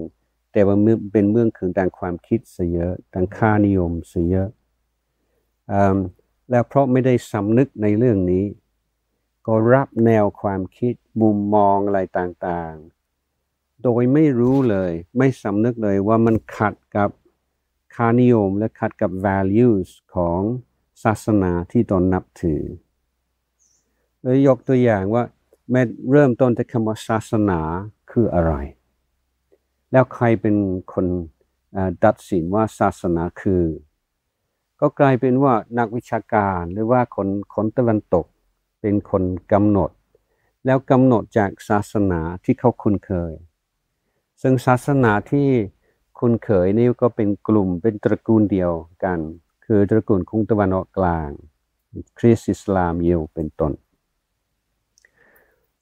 [SPEAKER 2] แต่ว่าเป็นเมืองคืนต่างความคิดเสียเยอะต่างค่านิยมเสียเยอะ แล้วเพราะไม่ได้สำนึกในเรื่องนี้ ก็รับแนวความคิดมุมมองอะไรต่าง ๆ โดยไม่รู้เลย ไม่สำนึกเลยว่ามันขัดกับค่านิยมและขัดกับ values ของศาสนาที่ตนนับถือแลยยกตัวอย่างว่าแมอเริ่มต้นจะคำว่าศาสนาคืออะไร แล้วใครเป็นคนดัดสินว่าศาสนาคือ ก็กลายเป็นว่านักวิชาการหรือว่าคนคนตะวันตก เป็นคนกำหนด แล้วกำหนดจากศาสนาที่เขาคุ้นเคย ซึ่งศาสนาที่คุณเขยนี่ก็เป็นกลุ่มเป็นตระกูลเดียวกัน คือตระกูลคุงตะวันออกกลาง คริสต์อิสลามยิวเป็นต้น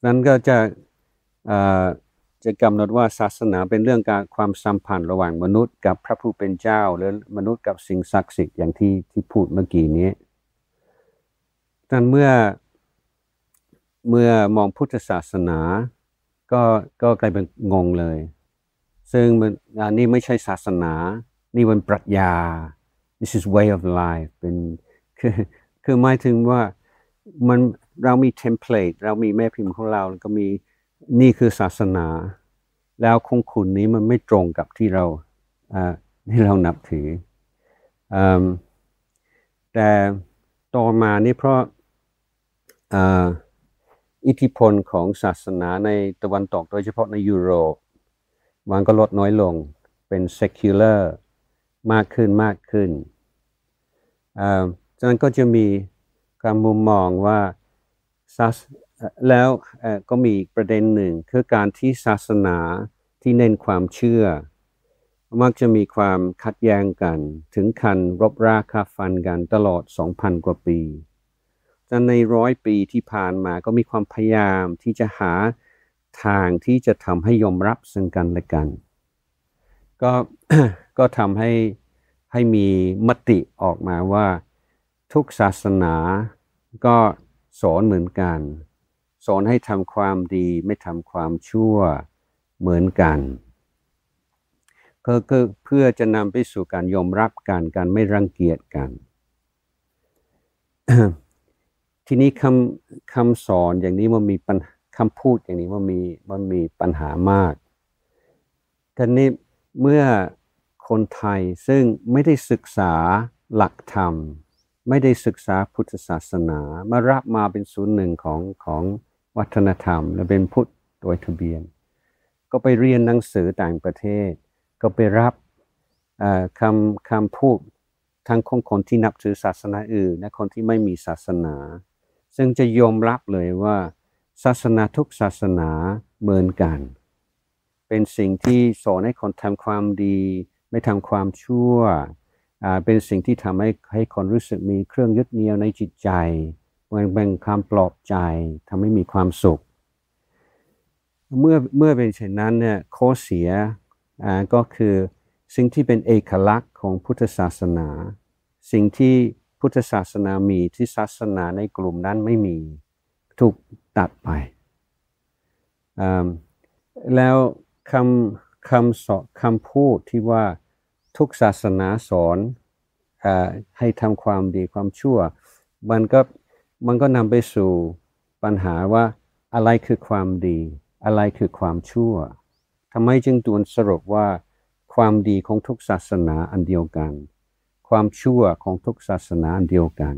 [SPEAKER 2] นั้นก็จะจะกำหนดว่าศาสนาเป็นเรื่องการความสัมพันธ์ระหว่างมนุษย์กับพระผู้เป็นเจ้าหรือมนุษย์กับสิ่งศักดิ์สิทธิ์อย่างที่ที่พูดเมื่อกี้นี้นั้นเมื่อเมื่อมองพุทธศาสนา ก็ก็กลายเป็นงงเลยซึ่งนนี่ไม่ใช่ศาสนา นี่เป็นปรัชญา this is way of life เป็นคือคือหมายถึงว่ามันเรามีเทมเพลตเรามีแม่พิมพ์ของเรา แล้วก็มี นี่คือศาสนา แล้วคงคุณนี้มันไม่ตรงกับที่เราที่เรานับถืออแต่ต่อมานี่เพราะอิทธิพลของศาสนาในตะวันตกโดยเฉพาะในยุโรปมันก็ลดน้อยลงเป็น secular มากขึ้นมากขึ้นฉะนั้นก็จะมีการมุมมองว่าแล้วก็มีประเด็นหนึ่งคือการที่ศาสนาที่เน้นความเชื่อ มักจะมีความขัดแย้งกัน ถึงคันรบราคาฟันกันตลอด 2,000 กว่าปีแต่ในร้อยปีที่ผ่านมาก็มีความพยายามที่จะหาทางที่จะทำให้ยอมรับซึ่งกันและกัน ก็ก็ทำให้ให้มีมติออกมาว่าทุกศาสนาก็สอนเหมือนกัน สอนให้ทำความดีไม่ทำความชั่วเหมือนกันก็คือเพื่อจะนำไปสู่การยอมรับกันการไม่รังเกียจกัน ทีนี้คำคำสอนอย่างนี้มันมีปัญหคำพูดอย่างนี้มันมี มันมีปัญหามากทีนี้เมื่อคนไทยซึ่งไม่ได้ศึกษาหลักธรรม ไม่ได้ศึกษาพุทธศาสนามารับมาเป็นศูนย์หนึ่งของของวัฒนธรรม และเป็นพุทธโดยทะเบียน ก็ไปเรียนหนังสือต่างประเทศ ก็ไปรับคำคำพูดทั้งของคนที่นับถือศาสนาอื่นและคนที่ไม่มีศาสนา ซึ่งจะยอมรับเลยว่าศาสนาทุกศาสนาเหมือนกัน เป็นสิ่งที่สอนให้คนทำความดี ไม่ทำความชั่วเป็นสิ่งที่ทำให้ให้คนรู้สึกมีเครื่องยึดเหนี่ยวในจิตใจแบ่งความปลอบใจทำให้มีความสุข เมื่อเมื่อเป็นเช่นนั้นเนี่ยโคเสียก็คือสิ่งที่เป็นเอกลักษณ์ของพุทธศาสนา สิ่งที่พุทธศาสนามีที่ศาสนาในกลุ่มนั้นไม่มีถูกตัดไป แล้วคำคำสอนคำพูดที่ว่าทุกศาสนาสอนอให้ทำความดีความชั่ว มันก็ มันก็นำไปสู่ปัญหาว่าอะไรคือความดีอะไรคือความชั่วทำไมจึงตวนสรุปว่าความดีของทุกศาสนาอันเดียวกัน ความชั่วของทุกศาสนาอันเดียวกัน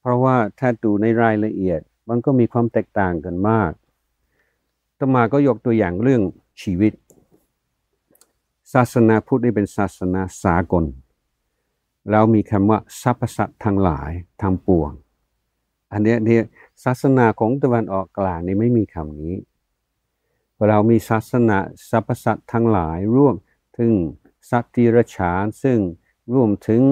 [SPEAKER 2] เพราะว่าถ้าดูในรายละเอียดมันก็มีความแตกต่างกันมากตมาก็ยกตัวอย่างเรื่องชีวิต ศาสนาพุทธนี่เป็นศาสนาสากลแล้วมีคำว่าสรรพสัตว์ทั้งหลายทั้งปวง อันนี้เนี่ยศาสนาของตะวันออกกลางนี่ไม่มีคำนี้เรามีศาสนาสรรพสัตว์ทั้งหลายร่วมถึงสัตว์ที่รชานซึ่งร่วมถึง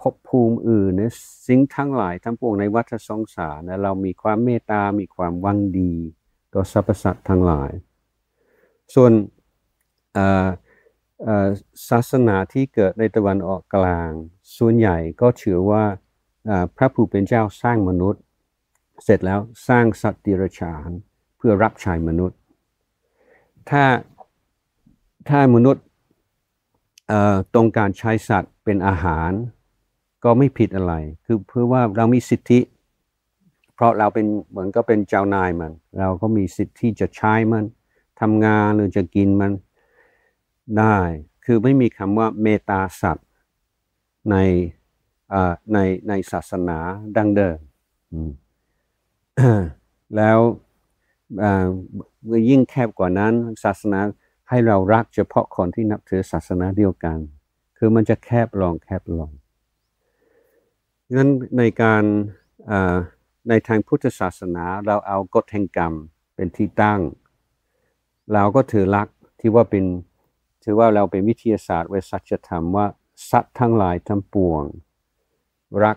[SPEAKER 2] ภพภูมิอื่นนสิ่งทั้งหลาย ทั้งปวงในวัฏสงสารนะเรามีความเมตตา มีความวังดีต่อสรรพสัตว์ทั้งหลาย ส่วนศาสนาที่เกิดในตะวันออกกลาง ส่วนใหญ่ก็ถือว่าพระผู้เป็นเจ้าสร้างมนุษย์ เสร็จแล้วสร้างสัตว์ดิรชาน เพื่อรับใช้มนุษย์ ถ้าถ้ามนุษย์ต้องการใช้สัตวเป็นอาหารก็ไม่ผิดอะไร คือเพื่อว่าเรามีสิทธิ เพราะเราเป็นเหมือนก็เป็นเจ้านายมัน เราก็มีสิทธิจะใช้มัน ทำงานหรือจะกินมันได้ คือไม่มีคำว่าเมตตาสัตว์ในในในศาสนาดังเดิมแล้วยิ่งแคบกว่านั้นศาสนาให้เรารักเฉพาะคนที่นับถือศาสนาเดียวกันคือมันจะแคบลงแคบลงนั้นในการในทางพุทธศาสนาเราเอากฎแห่งกรรมเป็นที่ตั้ง เราก็ถือลักที่ว่าเป็นถือว่าเราเป็นวิทยาศาสตร์เวสัจธรรมว่าสัตว์ทั้งหลายทั้งปวง รัก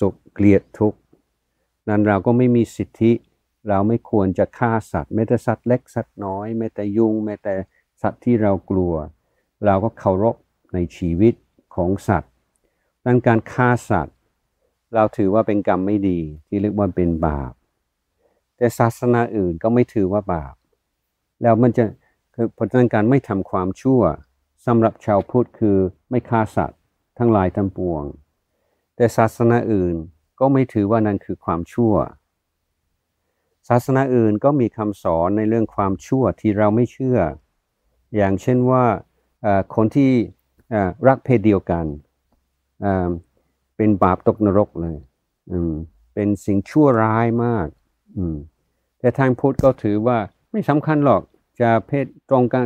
[SPEAKER 2] สุขเกลียดทุกข์นั้นเราก็ไม่มีสิทธิ เราไม่ควรจะฆ่าสัตว์ไม่แต่สัตว์เล็กสัตว์น้อยไม่แต่ยุงไม่แต่สัตว์ที่เรากลัว เราก็เคารพในชีวิตของสัตว์ดังการฆ่าสัตว์ เราถือว่าเป็นกรรมไม่ดีที่เรียกว่าเป็นบาป แต่ศาสนาอื่นก็ไม่ถือว่าบาป แล้วมันจะคือผลทางการไม่ทำความชั่ว สำหรับชาวพุทธคือไม่ฆ่าสัตว์ ทั้งหลายทั้งปวง แต่ศาสนาอื่นก็ไม่ถือว่านั่นคือความชั่ว ศาสนาอื่นก็มีคำสอนในเรื่องความชั่วที่เราไม่เชื่อ อย่างเช่นว่าคนที่รักเพศเดียวกัน เป็นบาปตกนรกเลยเป็นสิ่งชั่วร้ายมาก แต่ทางพุทธก็ถือว่าไม่สำคัญหรอกจะเพศตรงกัน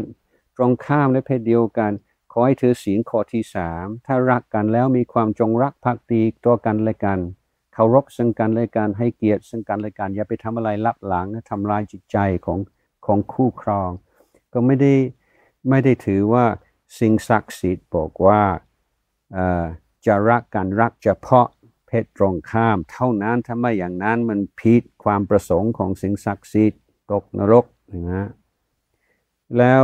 [SPEAKER 2] ตรงข้ามและเพศเดียวกัน ขอให้ถือศีลข้อที่สาม ถ้ารักกันแล้วมีความจงรักภักดีต่อกันและกันเคารพซึ่งกันและกัน ให้เกียรติซึ่งกันและกันอย่าไปทำอะไรลับหลังทำลายจิตใจของของคู่ครอง ก็ไม่ได้ไม่ได้ถือว่าสิ่งศักดิ์สิทธิ์บอกว่าจะรักกันรักเฉพาะเพศตรงข้าม เท่านั้นถ้าไม่อย่างนั้นมันผิดความประสงค์ของสิ่งศักดิ์สิทธิ์ตกนรกนะแล้ว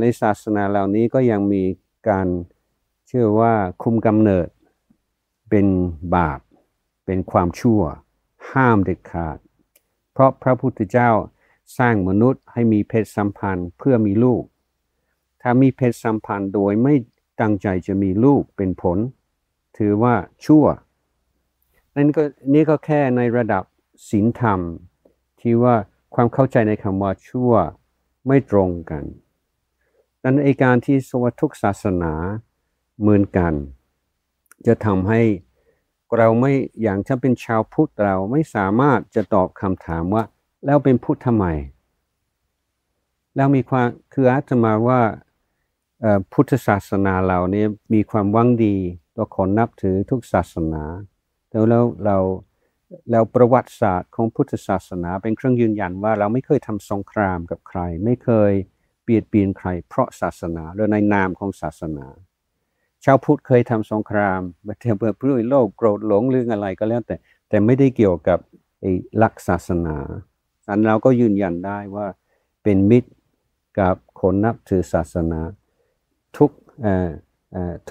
[SPEAKER 2] ในศาสนาเหล่านี้ก็ยังมีการเชื่อว่าคุมกำเนิดเป็นบาปเป็นความชั่วห้ามเด็ดขาด เพราะพระพุทธเจ้าสร้างมนุษย์ให้มีเพศสัมพันธ์เพื่อมีลูกถ้ามีเพศสัมพันธ์โดยไม่ตั้งใจจะมีลูกเป็นผล ถือว่าชั่ว นั่นก็นี่ก็แค่ในระดับศีลธรรม ที่ว่าความเข้าใจในคำว่าชั่วไม่ตรงกันดังนั้นการที่สวทุกศาสนาเหมือนกัน จะทำให้เราไม่อย่างถ้าเป็นชาวพุทธเราไม่สามารถจะตอบคำถามว่า แล้วเป็นพุทธทำไม แล้วมีความ คืออาตมาว่าพุทธศาสนาเราเนี่ยมีความวังดีต่อคนนับถือทุกศาสนา แล้วเรา แล้วประวัติศาสตร์ของพุทธศาสนา เป็นเครื่องยืนยันว่าเราไม่เคยทำสงครามกับใคร ไม่เคยเบียดเบียนใครเพราะศาสนา หรือในนามของศาสนาชาวพุทธเคยทำสงครามมาเที่อเพื่อโลกโกรธหลงหรืออะไรก็แล้วแต่ แต่ไม่ได้เกี่ยวกับไอ้ลักศาสนาอันเราก็ยืนยันได้ว่าเป็นมิตรกับคนนับถือศาสนาทุก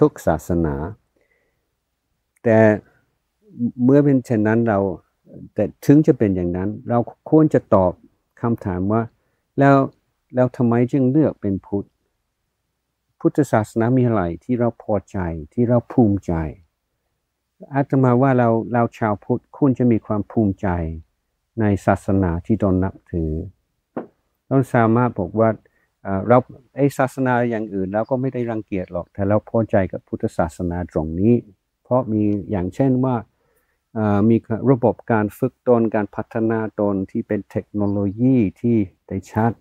[SPEAKER 2] ทุกศาสนา แต่เมื่อเป็นเช่นนั้นเราแต่ถึงจะเป็นอย่างนั้นเราควรจะตอบคำถามว่าแล้วแล้วทำไมจึงเลือกเป็นพุทธพุทธศาสนามีอะไรที่เราพอใจที่เราภูมิใจ อาตมาว่าเราเราชาวพุทธควรจะมีความภูมิใจในศาสนาที่ตนนับถือต้องสามารถบอกว่าเราไอศาสนาอย่างอื่นเราก็ไม่ได้รังเกียจหรอก แต่เราพอใจกับพุทธศาสนาตรงนี้ เพราะมีอย่างเช่นว่ามีระบบการฝึกตน การพัฒนาตนที่เป็นเทคโนโลยีที่ได้ชัด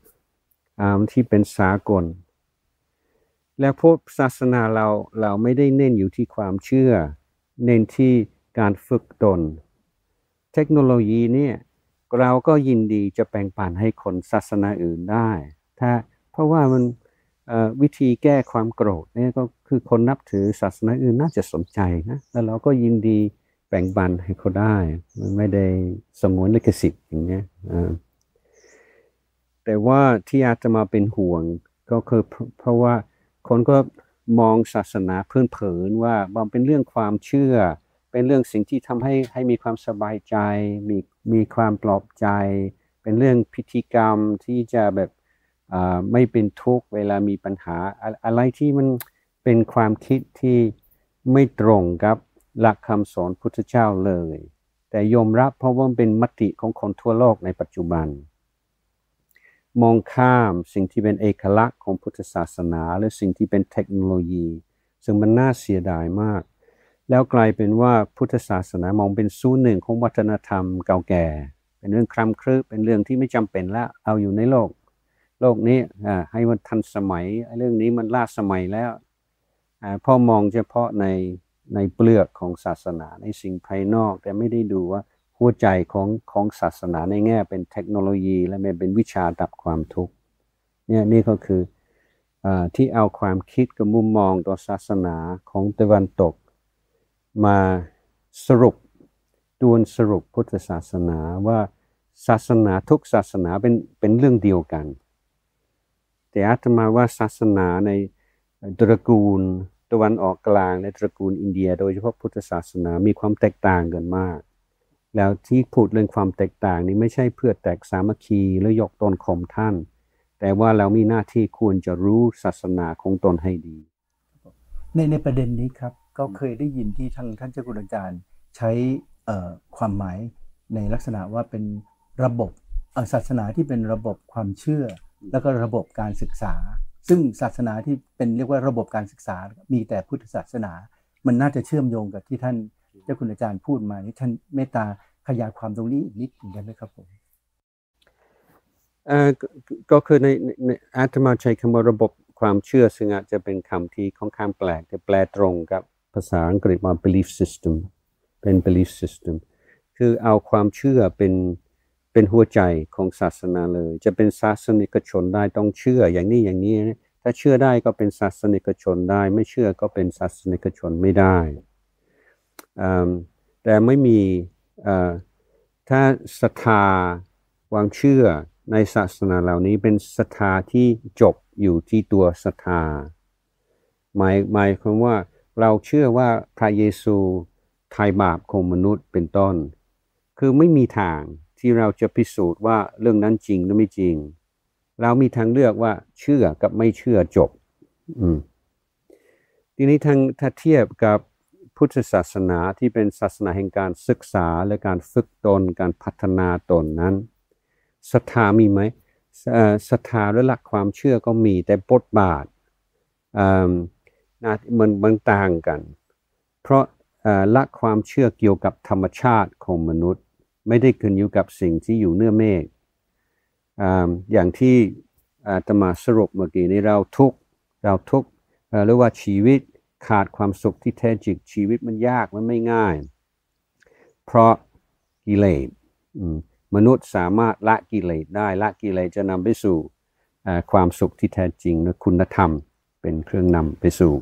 [SPEAKER 2] ที่เป็นสากล และพุทธศาสนาเราเราไม่ได้เน้นอยู่ที่ความเชื่อ เน้นที่การฝึกตน เทคโนโลยีเนี่ย เราก็ยินดีจะแบ่งปันให้คนศาสนาอื่นได้ถ้าเพราะว่ามันวิธีแก้ความโกรธเนี่ยก็คือคนนับถือศาสนาอื่นน่าจะสนใจนะแล้วเราก็ยินดีแบ่งบันให้เขาได้มันไม่ได้สมวนลิขสิทธิ์อย่างเงี้ยแต่ว่าที่อาจจะมาเป็นห่วงก็คือเพราะว่าคนก็มองศาสนาเพื่อนเผินว่ามันเป็นเรื่องความเชื่อ เป็นเรื่องสิ่งที่ทำให้ให้มีความสบายใจ มีมีความปลอบใจ เป็นเรื่องพิธีกรรมที่จะแบบไม่เป็นทุกข์เวลามีปัญหา อะไรที่มันเป็นความคิดที่ไม่ตรงกับหลักคำสอนพุทธเจ้าเลย แต่ยอมรับเพราะว่าเป็นมติของคนทั่วโลกในปัจจุบัน มองข้ามสิ่งที่เป็นเอกลักษณ์ของพุทธศาสนา หรือสิ่งที่เป็นเทคโนโลยี ซึ่งมันน่าเสียดายมาก แล้วกลายเป็นว่าพุทธศาสนามองเป็นส่วนหนึ่งของวัฒนธรรมเก่าแก่ เป็นเรื่องคร่ำครึเป็นเรื่องที่ไม่จำเป็นแล้วเอาอยู่ในโลกโลกนี้ให้มันทันสมัย เรื่องนี้มันล่าสมัยแล้วพ่อมองเฉพาะในในเปลือกของศาสนาในสิ่งภายนอกแต่ไม่ได้ดูว่าหัวใจของของศาสนาในแง่เป็นเทคโนโลยีและเป็นวิชาดับความทุกข์เนี่ยนี่ก็คืออที่เอาความคิดกับมุมมองต่อศาสนาของตะวันตก มาสรุปดวนสรุปพุทธศาสนาว่าศาสนาทุกศาสนาเป็นเป็นเรื่องเดียวกันแต่อาตมาว่าศาสนาในตระกูล ตะวันออกกลางในตระกูลอินเดีย โดยเฉพาะพุทธศาสนามีความแตกต่างกันมาก แล้วที่พูดเรื่องความแตกต่างนี้ไม่ใช่เพื่อแตกสามัคคีและยกตนข่มท่าน แต่ว่าเรามีหน้าที่ควรจะรู้ศาสนาของตนให้
[SPEAKER 1] ดี ในในประเด็นนี้ครับก็เคยได้ยินที่ทางท่านเจ้าคุณอาจารย์ใช้ความหมายในลักษณะว่าเป็นระบบศาสนาที่เป็นระบบความเชื่อแล้วก็ระบบการศึกษาซึ่งศาสนาที่เป็นเรียกว่าระบบการศึกษามีแต่พุทธศาสนา มันน่าจะเชื่อมโยงกับที่ท่านเจ้าคุณอาจารย์พูดมานี่ท่านเมตตาขยายความตรงนี้อีกนิดหนึ่งได้ไหมครับผม
[SPEAKER 2] ก็คือในในอาตมาใช้คำว่าระบบความเชื่อซึ่งอาจจะเป็นคำที่ค่อนข้างแปลกแต่แปลตรงกับภาษาอังกฤษว่า belief system เป็น belief system คือเอาความเชื่อเป็นเป็นหัวใจของศาสนาเลย จะเป็นศาสนิกชนได้ต้องเชื่ออย่างนี้อย่างนี้ ถ้าเชื่อได้ก็เป็นศาสนิกชนได้ ไม่เชื่อก็เป็นศาสนิกชน ไม่ได้ แต่ไม่มีถ้าศรัทธาวางเชื่อในศาสนาเหล่านี้เป็นศรัทธาที่จบอยู่ที่ตัวศรัทธา หมายหมายความว่าเราเชื่อว่าพระเยซูไถ่บาปของมนุษย์เป็นต้น คือไม่มีทางที่เราจะพิสูจน์ว่าเรื่องนั้นจริงหรือไม่จริง เรามีทางเลือกว่าเชื่อกับไม่เชื่อจบอืมทีนี้ทางถ้าเทียบกับพุทธศาสนาที่เป็นศาสนาแห่งการ ศึกษาและการฝึกตนการพัฒนาตนนั้นศรัทธามีไหมศรัทธาและหลักความเชื่อก็มีแต่บทบาท่ามันมันต่างกัน เพราะหลักความเชื่อเกี่ยวกับธรรมชาติของมนุษย์ไม่ได้ขึ้นอยู่กับสิ่งที่อยู่เนื้อเมฆอย่างที่อาตมาสรุปเมื่อกี้นี้เราทุกเราทุกเรียกว่าชีวิตขาดความสุขที่แท้จริง ชีวิตมันยากมันไม่ง่าย เพราะกิเลสมนุษย์สามารถละกิเลสได้ ละกิเลสจะนำไปสู่ความสุขที่แท้จริงละคุณธรรมเป็นเครื่องนำไปสู่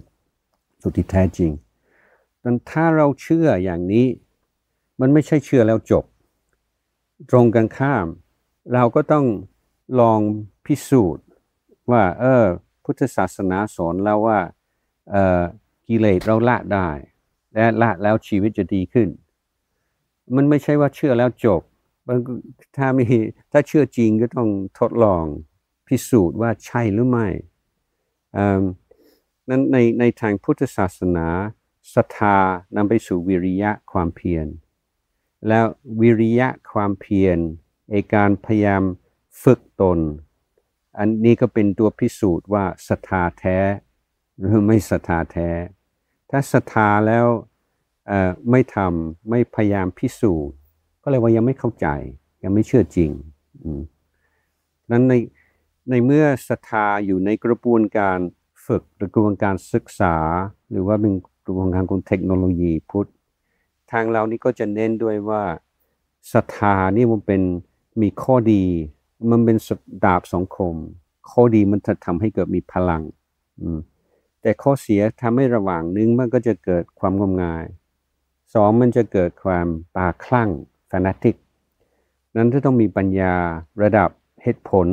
[SPEAKER 2] สุขที่แท้จริงแตงถ้าเราเชื่ออย่างนี้มันไม่ใช่เชื่อแล้วจบตรงกันข้ามเราก็ต้องลองพิสูจน์ว่าเออพุทธศาสนาสอนแล้วว่ากิเลสเราละได้ และละแล้วชีวิตจะดีขึ้น มันไม่ใช่ว่าเชื่อแล้วจบถ้ามีถ้าเชื่อจริงก็ต้องทดลองพิสูจน์ว่าใช่หรือไม่นั้นในในทางพุทธศาสนาศรัทธานำไปสู่วิริยะความเพียรแล้ววิริยะความเพียรในการพยายามฝึกตน อันนี้ก็เป็นตัวพิสูจน์ว่าศรัทธาแท้หรือไม่ศรัทธาแท้ ถ้าศรัทธาแล้วไม่ทำไม่พยายามพิสูจน์ ก็เลยว่ายังไม่เข้าใจยังไม่เชื่อจริงนั้นในในเมื่อศรัทธาอยู่ในกระบวนการฝึกหรือกระบวนการศึกษา หรือว่าเป็นกระบวนการของเทคโนโลยีพุทธทางเรานี่ก็จะเน้นด้วยว่าศรัทธานี่มันเป็นมีข้อดีมันเป็นดาบสองคม ข้อดีมันจะทำให้เกิดมีพลังแต่ข้อเสียทาให้ระหว่างนึงมันก็จะเกิดความงมงายสองมันจะเกิดความปาคลั่งฟนาติกนั้นถ้าต้องมีปัญญาระดับเหตุผล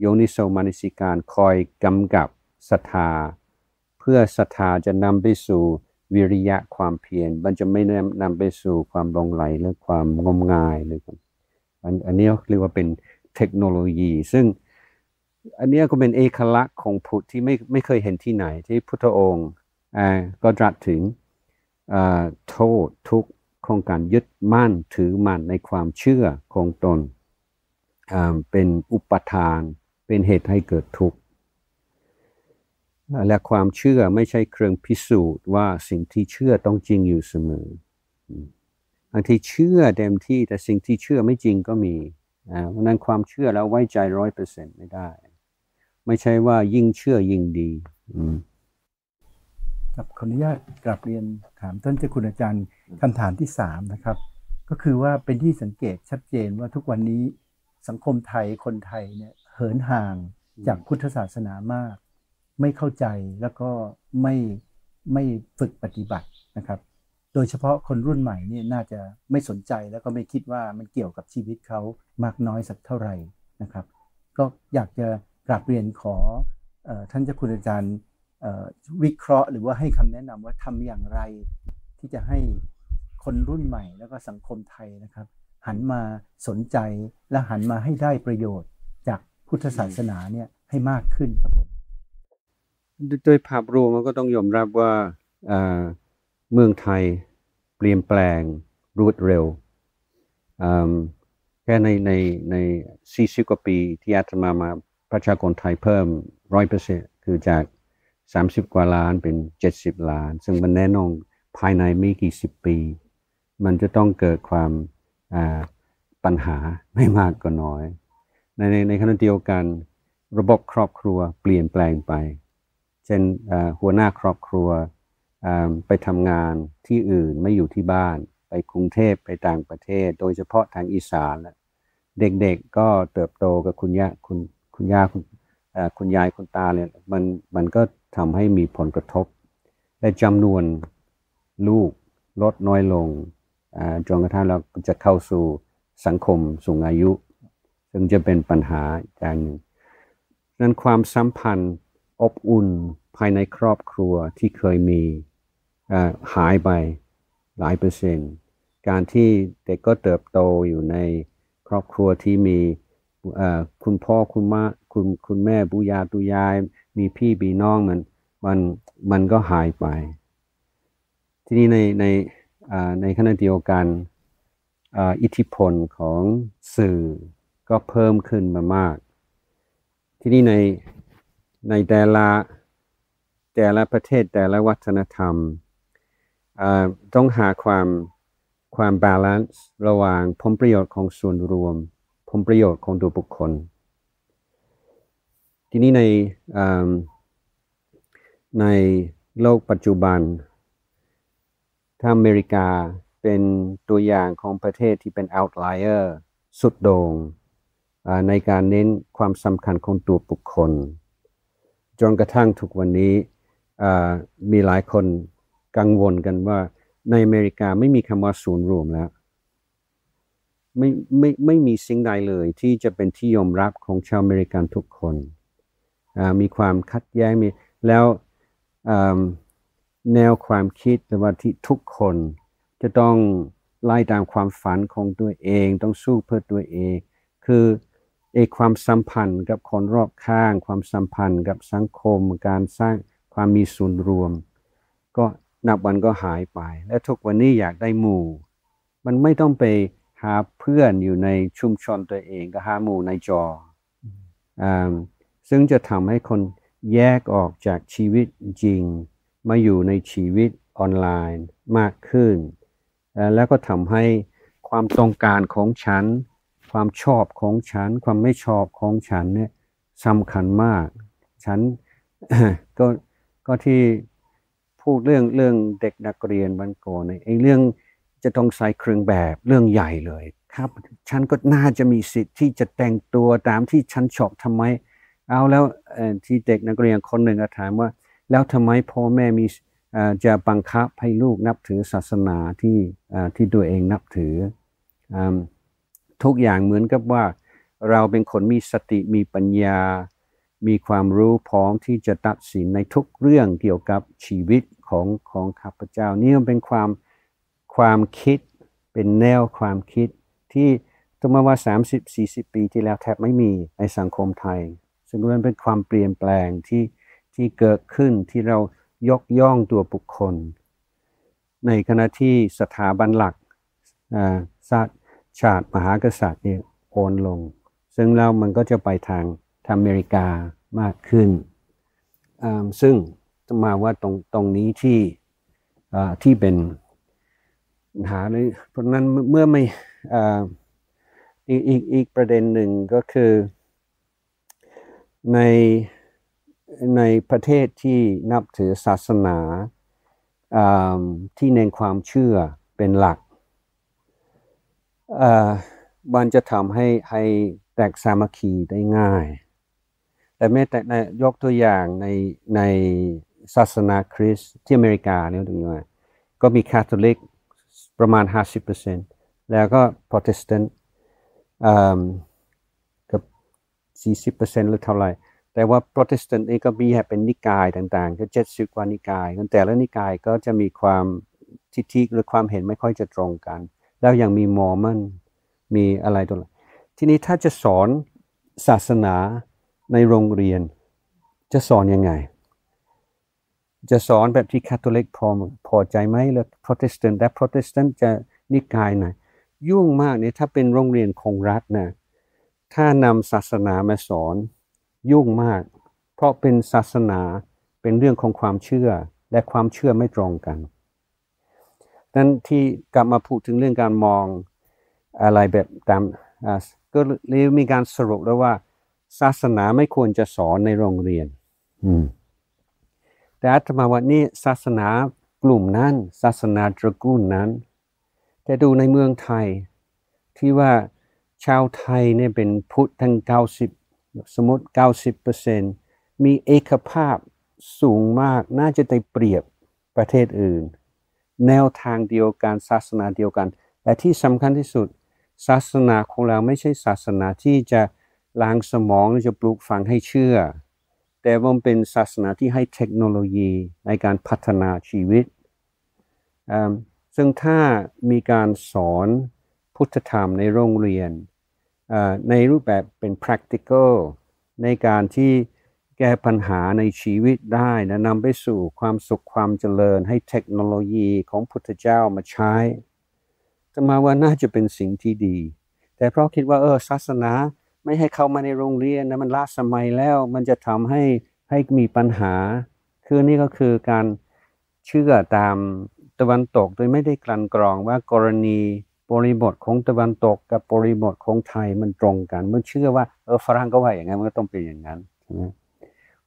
[SPEAKER 2] โยนิโสมานิสิการคอยกำกับศรัทธาเพื่อศรัทธาจะนำไปสู่วิริยะความเพียรมันจะไม่นำนำไปสู่ความลงไหล หรือความงมงายหรืออันอันนี้เรียกว่าเป็นเทคโนโลยี ซึ่งอันนี้ก็เป็นเอกลักษณ์ของพุทธที่ไม่ไม่เคยเห็นที่ไหน ที่พุทธองค์ก็ตรัสถึงโทษทุกข์ของการยึดมั่นถือมั่นในความเชื่อของตน เป็นอุปทานเป็นเหตุให้เกิดทุกข์และความเชื่อไม่ใช่เครื่องพิสูจน์ ว่าสิ่งที่เชื่อต้องจริงอยู่เสมอบางทีเชื่อเต็มที่แต่สิ่งที่เชื่อไม่จริงก็มีเพราะนั้นความเชื่อแล้วไว้ใจร้อยเปอร์เซ็นไม่ได้ ไม่ใช่ว่ายิ่งเชื่อยิ่งดี
[SPEAKER 1] ครับขออนุญาตกลับเรียนถามท่านเจ้าคุณอาจารย์คำถามที่สามนะครับ ก็คือว่าเป็นที่สังเกตชัดเจนว่าทุกวันนี้สังคมไทยคนไทยเนี่ยเหินห่างจากพุทธศาสนามากไม่เข้าใจแล้วก็ไม่ไม่ฝึกปฏิบัตินะครับ โดยเฉพาะคนรุ่นใหม่นี่น่าจะไม่สนใจแล้วก็ไม่คิดว่ามันเกี่ยวกับชีวิตเขามากน้อยสักเท่าไหร่นะครับ ก็อยากจะกราบเรียนขอ ท่านเจ้าคุณอาจารย์วิเคราะห์หรือว่าให้คำแนะนำว่าทำอย่างไรที่จะให้คนรุ่นใหม่แล้วก็สังคมไทยนะครับ หันมาสนใจและหันมาให้ได้ประโยชน์ จากพุทธศาสนาเนี่ยให้มากขึ้นครับผม
[SPEAKER 2] โดยภาพรวมมันก็ต้องยอมรับว่าเมืองไทยเปลี่ยนแปลงรวดเร็ว แค่ในในในสี่สิบกว่าปีที่อาตมามาประชากรไทยเพิ่มร้อยเปอร์เซ็นต์คือจาก 30 กว่าล้านเป็น 70 ล้าน ซึ่งมันแน่นอนภายในไม่กี่สิบปี มันจะต้องเกิดความปัญหาไม่มากก็น้อย ในในขณะเดียวกันระบบครอบครัวเปลี่ยนแปลงไปเป็นหัวหน้าครอบครัวไปทำงานที่อื่นไม่อยู่ที่บ้านไปกรุงเทพไปต่างประเทศ โดยเฉพาะทางอีสานเด็กๆก็เติบโตกับคุณย่าคุณคุณย่าคุณคุณยายคุณตาเนี่ยมันมันก็ทำให้มีผลกระทบและจำนวนลูกลดน้อยลงจนกระทั่งเราจะเข้าสู่สังคมสูงอายุ ซึ่งจะเป็นปัญหาอย่างหนึ่งนั้นความสัมพันธ์อบอุ่นภายในครอบครัวที่เคยมีหายไป หลายเปอร์เซ็นต์ การที่เด็กก็เติบโตอยู่ในครอบครัวที่มีคุณพ่อคุณแม่คุณคุณแม่บุยาตุยายมีพี่บีน้องมันมันมันก็หายไป ที่นี่ในในในขณะเดียวกันอิทธิพลของสื่อก็เพิ่มขึ้นมามาก ที่นี่ในในแต่ละแต่ละประเทศแต่ละวัฒนธรรม ต้องหาความ ความบาลานซ์ระหว่างผลประโยชน์ของส่วนรวมผลประโยชน์ของตัวบุคคล ทีนี้ในในโลกปัจจุบัน ถ้าอเมริกาเป็นตัวอย่างของประเทศที่เป็น outlier สุดโดง่งในการเน้นความสำคัญของตัวบุคคลจนกระทั่งทุกวันนี้มีหลายคนกังวลกันว่า ในอเมริกาไม่มีคำว่าศูนย์รวมแล้ว ไม่ไม่ไม่มีสิ่งใดเลยที่จะเป็นที่ยอมรับของชาวอเมริกันทุกคนมีความขัดแย้งมีแล้วแนวความคิดแต่ว่าที่ทุกคน จะต้องไล่ตามความฝันของตัวเองต้องสู้เพื่อตัวเอง คือเอความสัมพันธ์กับคนรอบข้าง ความสัมพันธ์กับสังคมการสร้างความมีส่วนรวม ก็นับวันก็หายไป และทุกวันนี้อยากได้หมู่ มันไม่ต้องไปหาเพื่อนอยู่ในชุมชนตัวเองก็หาหมู่ในจออซึ่งจะทำให้คนแยกออกจากชีวิตจริง มาอยู่ในชีวิตออนไลน์มากขึ้น แล้วก็ทำให้ความต้องการของฉันความชอบของฉันความไม่ชอบของฉันเนี่ยสำคัญมาก ฉันก็ก็ที่พูดเรื่องเรื่องเด็กนักเรียนบันโกเนี่ยไอ้เรื่องจะต้องใส่เครื่องแบบเรื่องใหญ่เลยครับ ฉันก็น่าจะมีสิทธิ์ที่จะแต่งตัวตามที่ฉันชอบทำไม เอาแล้วที่เด็กนักเรียนคนหนึ่งถามว่าแล้วทำไมพ่อแม่มีจะบังคับให้ลูกนับถือศาสนาที่ที่ตัวเองนับถือทุกอย่างเหมือนกับว่าเราเป็นคนมีสติมีปัญญา มีความรู้พร้อมที่จะตัดสินในทุกเรื่องเกี่ยวกับชีวิตของของข้าพเจ้า นี่มันเป็นความความคิดเป็นแนวความคิดที่ต้องมาว่า 30 40 ปีที่แล้วแทบไม่มีในสังคมไทย ซึ่งมันเป็นความเปลี่ยนแปลงที่ที่เกิดขึ้นที่เรายกย่องตัวบุคคล ในขณะที่สถาบันหลักอ่าชาติ มหากษัตริย์เนี่ยโอนลง ซึ่งแล้วมันก็จะไปทางทางอเมริกามากขึ้น ซึ่งมาว่าตรงตรงนี้ที่ที่เป็นปัญหาเลยเพราะนั้นเมื่อไม่อีกอีก อีกประเด็นหนึ่งก็คือ ในในประเทศที่นับถือศาสนาที่เน้นความเชื่อเป็นหลักมันจะทำให้ให้แตกสามัคคีได้ง่าย แต่แม้แต่ในยกตัวอย่างใน ในศาสนาคริสต์ที่อเมริกาเนี่ยถึงว่าก็มีคาทอลิกประมาณ 50%แล้วก็โปรเตสแตนต์กับ40%หรือเท่าไหร่ แต่ว่าโปรเตสแตนต์นี่ก็มีเป็นนิกายต่างๆก็เจ็ดสิบกว่านิกาย แต่ละนิกายก็จะมีความทิฏฐิหรือความเห็นไม่ค่อยจะตรงกันแล้วยังมีมอร์มัน มีอะไรตัว ทีนี้ถ้าจะสอนศาสนาในโรงเรียนจะสอนยังไง จะสอนแบบที่คาทอลิกพอพอใจไหมหรือโปรเตสแตนต์แต่โปรเตสแตนต์จะนิกายไหนยุ่งมากเนี่ยถ้าเป็นโรงเรียนของรัฐนะถ้านำศาสนามาสอนยุ่งมาก เพราะเป็นศาสนาเป็นเรื่องของความเชื่อและความเชื่อไม่ตรงกันนั้นที่กลับมาพูดถึงเรื่องการมองอะไรแบบตามก็เลยมีการสรุปแล้วว่า ศาสนาไม่ควรจะสอนในโรงเรียน แต่อัตมาวันนี้ ศาสนากลุ่มนั้น ศาสนาตระกูลนั้น แต่ดูในเมืองไทย ที่ว่าชาวไทยเนี่ยเป็นพุทธทั้ง 90 สมมติ 90%มีเอกภาพสูงมาก น่าจะได้เปรียบประเทศอื่นแนวทางเดียวกัน ศาสนาเดียวกัน และที่สำคัญที่สุดศาสนาของเราไม่ใช่ศาสนาที่จะล้างสมองจะปลูกฝังให้เชื่อ แต่มันเป็นศาสนาที่ให้เทคโนโลยีในการพัฒนาชีวิต ซึ่งถ้ามีการสอนพุทธธรรมในโรงเรียนในรูปแบบเป็น practical ในการที่แก้ปัญหาในชีวิตได้ นะนำไปสู่ความสุขความเจริญให้เทคโนโลยีของพุทธเจ้ามาใช้จะมาว่าน่าจะเป็นสิ่งที่ดี แต่เพราะคิดว่าเออศาสนาไม่ให้เข้ามาในโรงเรียนนะมันล้าสมัยแล้ว มันจะทำให้ให้มีปัญหา คือนี่ก็คือการเชื่อตามตะวันตก โดยไม่ได้กลั่นกรองว่ากรณีบริบทของตะวันตกกับบริบทของไทยมันตรงกันเมื่อเชื่อว่า เออฝรั่งก็ว่าอย่างนั้นมันก็ต้องเป็นอย่างนั้นใช่ไหม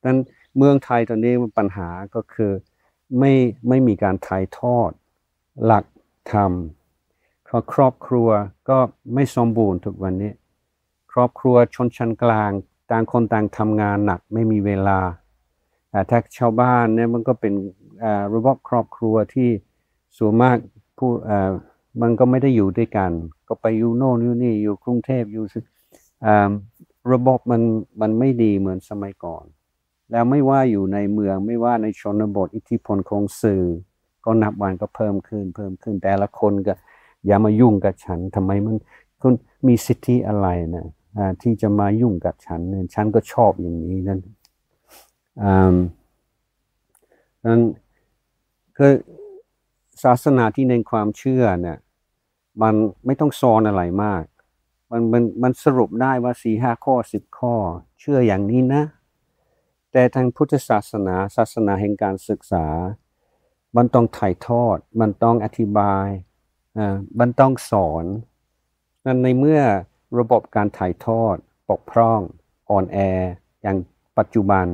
[SPEAKER 2] นั้นเมืองไทยตอนนี้ปัญหาก็คือไม่ไม่มีการถ่ายทอด หลักธรรมครอบครัวก็ไม่สมบูรณ์ทุกวันนี้ ครอบครัวชนชั้นกลาง ต่างคนต่างทำงานหนัก ไม่มีเวลาแต่ถ้าชาวบ้านเนี่ยมันก็เป็นระบบครอบครัวที่ส่วนมากผู้มันก็ไม่ได้อยู่ด้วยกัน ก็ไปอยู่โน่นอยู่นี่อยู่กรุงเทพอยู่ระบบมันมันไม่ดีเหมือนสมัยก่อนแล้วไม่ว่าอยู่ในเมืองไม่ว่าในชนบทอิทธิพลของสื่อ ก็นับวันก็เพิ่มขึ้น เพิ่มขึ้นแต่ละคนก็ อย่ามายุ่งกับฉัน ทำไมมันคุณมีสิทธิอะไรนะที่จะมายุ่งกับฉันเนี่ยฉันก็ชอบอย่างนี้นั้นนั้นคือศาสนาที่เนความเชื่อเนี่ยมันไม่ต้องซ้อนอะไรมากมันมันมันสรุปได้ว่าสี่ห้าข้อสิบข้อ เชื่ออย่างนี้นะแต่ทางพุทธศาสนาศาสนาแห่งการศึกษา มันต้องถ่ายทอดมันต้องอธิบายอ่ามันต้องสอน นั้นในเมื่อระบบการถ่ายทอดปกพร่อง อ่อนแอ อย่างปัจจุบัน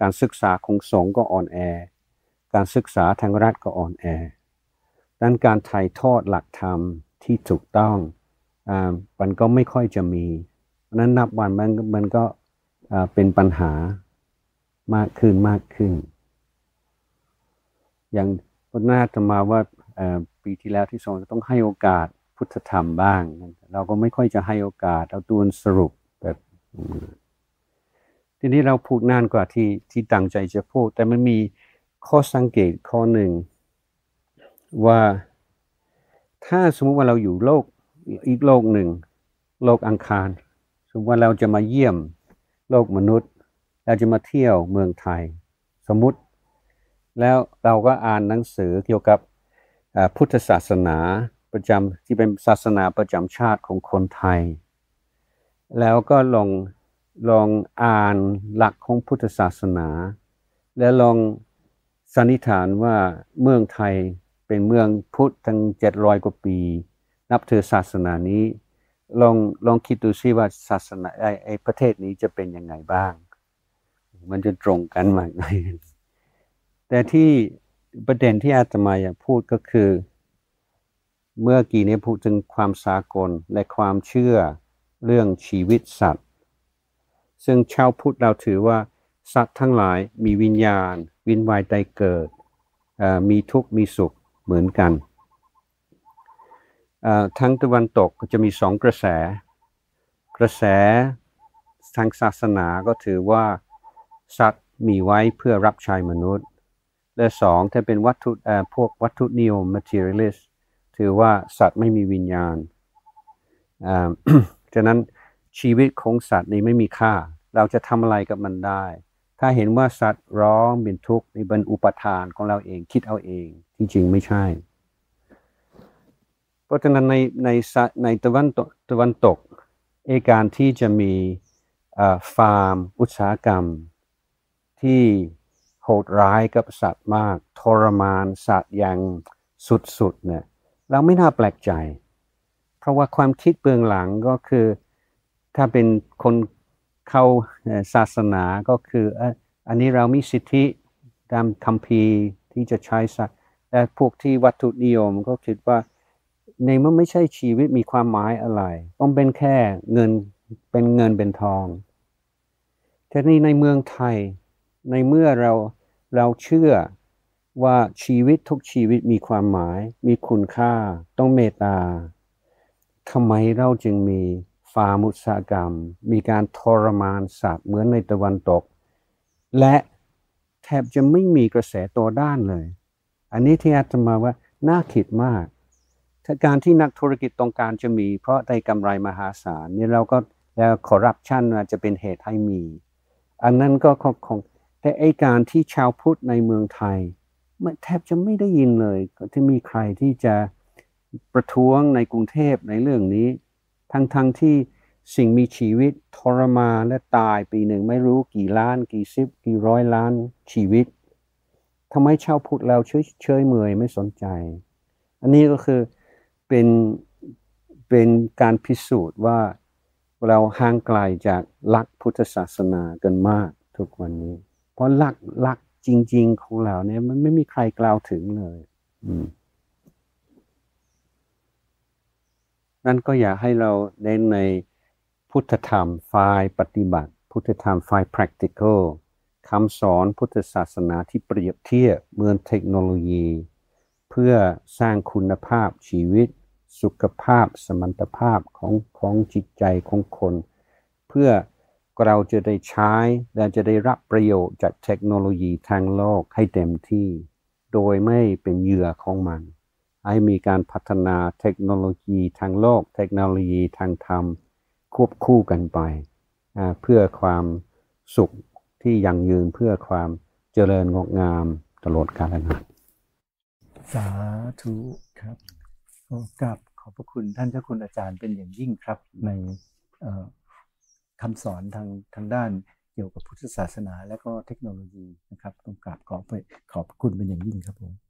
[SPEAKER 2] การศึกษาของสงฆ์ก็อ่อนแอ การศึกษาทางรัฐก็อ่อนแอดังนการถ่ายทอดหลักธรรมที่ถูกต้องอมันก็ไม่ค่อยจะมีเพราะนั้นนับวันมันมันก็เป็นปัญหามากขึ้นมากขึ้น อย่างวันหน้าจะมาว่าปีที่แล้วที่สองต้องให้โอกาสพุทธธรรมบ้าง เราก็ไม่ค่อยจะให้โอกาสเอาตัวสรุปแบบทีนี้ เราพูดนานกว่าที่ที่ตั้งใจจะพูด แต่มันมีข้อสังเกตข้อหนึ่งว่าถ้าสมมุติว่าเราอยู่โลกอีกโลกหนึ่งโลกอังคาร สมมติว่าเราจะมาเยี่ยมโลกมนุษย์เราจะมาเที่ยวเมืองไทยสมมุติ แล้วเราก็อ่านหนังสือเกี่ยวกับพุทธศาสนาประจำที่เป็นศาสนาประจำชาติของคนไทย แล้วก็ลองลองอ่านหลักของพุทธศาสนา และลองสันนิษฐานว่าเมืองไทยเป็นเมืองพุทธทั้งเจ็ดร้อยกว่าปีนับถือศาสนานี้ ลองลองคิดดูซิว่าศาสนาไอไอประเทศนี้จะเป็นยังไงบ้างมันจะตรงกันมากหน่อยแต่ที่ประเด็นที่อาตมาอยากพูดก็คือเมื่อกี้นี้พูดถึงความสากลและความเชื่อเรื่องชีวิตสัตว์ ซึ่งชาวพุทธเราถือว่า สัตว์ทั้งหลายมีวิญญาณ วินวายใจเกิดมีทุกข์มีสุขเหมือนกันทั้งตะวันตกก็จะมีสองกระแส กระแสทางศาสนาก็ถือว่าสัตว์มีไว้เพื่อรับใช้มนุษย์ และสองถ้าเป็นวัตถุพวกวัตถุนิยม materialist ถือว่าสัตว์ไม่มีวิญญาณฉะนั้นชีวิตของสัตว์นี้ไม่มีค่า เราจะทำอะไรกับมันได้ ถ้าเห็นว่าสัตว์ร้องเป็นทุกข์นี่เป็นอุปทานของเราเองคิดเอาเองที่จริงไม่ใช่ เพราะฉะนั้นในในในตะวันตกตะวันตกเอการที่จะมีฟาร์ม อุตสาหกรรมที่โหดร้ายกับสัตว์มากทรมานสัตว์อย่างสุดๆเนี่ยเราไม่น่าแปลกใจ เพราะว่าความคิดเบื้องหลังก็คือ ถ้าเป็นคนเข้าศาสนาก็คืออันนี้เรามีสิทธิตามคำพีที่จะใช้สัตว์ แต่พวกที่วัตถุนิยมก็คิดว่า ในเมื่อไม่ใช่ชีวิตมีความหมายอะไร ต้องเป็นแค่เงินเป็นเงินเป็นทองแต่นี่ในเมืองไทยในเมื่อเราเราเชื่อว่าชีวิตทุกชีวิตมีความหมาย มีคุณค่า ต้องเมตตาทำไมเราจึงมีฟามุสกรรม มีการทรมานสัตว์เหมือนในตะวันตก และแทบจะไม่มีกระแสตัวด้านเลย อันนี้ที่อาตมาว่า น่าคิดมากถ้าการที่นักธุรกิจต้องการจะมี เพราะได้กำไรมหาศาลนี่เราก็แล้วคอร์รัปชันจะเป็นเหตุให้มี อันนั้นก็คงแต่ไอการที่ชาวพุทธในเมืองไทยแทบจะไม่ได้ยินเลยที่มีใครที่จะประท้วงในกรุงเทพในเรื่องนี้ ทั้งๆทที่สิ่งมีชีวิตทรมานและตายปีหนึ่งไม่รู้กี่ล้านกี่สิบกี่ร้อยล้านชีวิตทำไมชาวพุทธเราเฉยเฉยเมยไม่สนใจ อันนี้ก็คือเป็นเป็นการพิสูจน์ว่าเราห่างไกลจากลักพุทธศาสนากันมากทุกวันนี้เพราะหลักหลักจริงๆของเราเนี่ยมันไม่มีใครกล่าวถึงเลย นั่นก็อยากให้เราเน้นในพุทธธรรมฝ่ายปฏิบัติ พุทธธรรมฝ่าย practical คำสอนพุทธศาสนาที่เปรียบเทียบเมือนเทคโนโลยี เพื่อสร้างคุณภาพชีวิต สุขภาพสมรรถภาพของของจิตใจของคน เพื่อเราจะได้ใช้และจะได้รับประโยชน์จากเทคโนโลยีทางโลกให้เต็มที่โดยไม่เป็นเหยื่อของมัน ให้มีการพัฒนาเทคโนโลยีทางโลก เทคโนโลยีทางธรรมควบคู่กันไป เพื่อความสุขที่ยั่งยืนเพื่อความเจริญงดงามตลอดกาลนาน
[SPEAKER 1] สาธุครับกับขอบพระคุณท่านเจ้าคุณอาจารย์เป็นอย่างยิ่งครับในคำสอนทางทางด้านเกี่ยวกับพุทธศาสนาและก็เทคโนโลยีนะครับ ต้องกราบขอขอบคุณเป็นอย่างยิ่งครับผม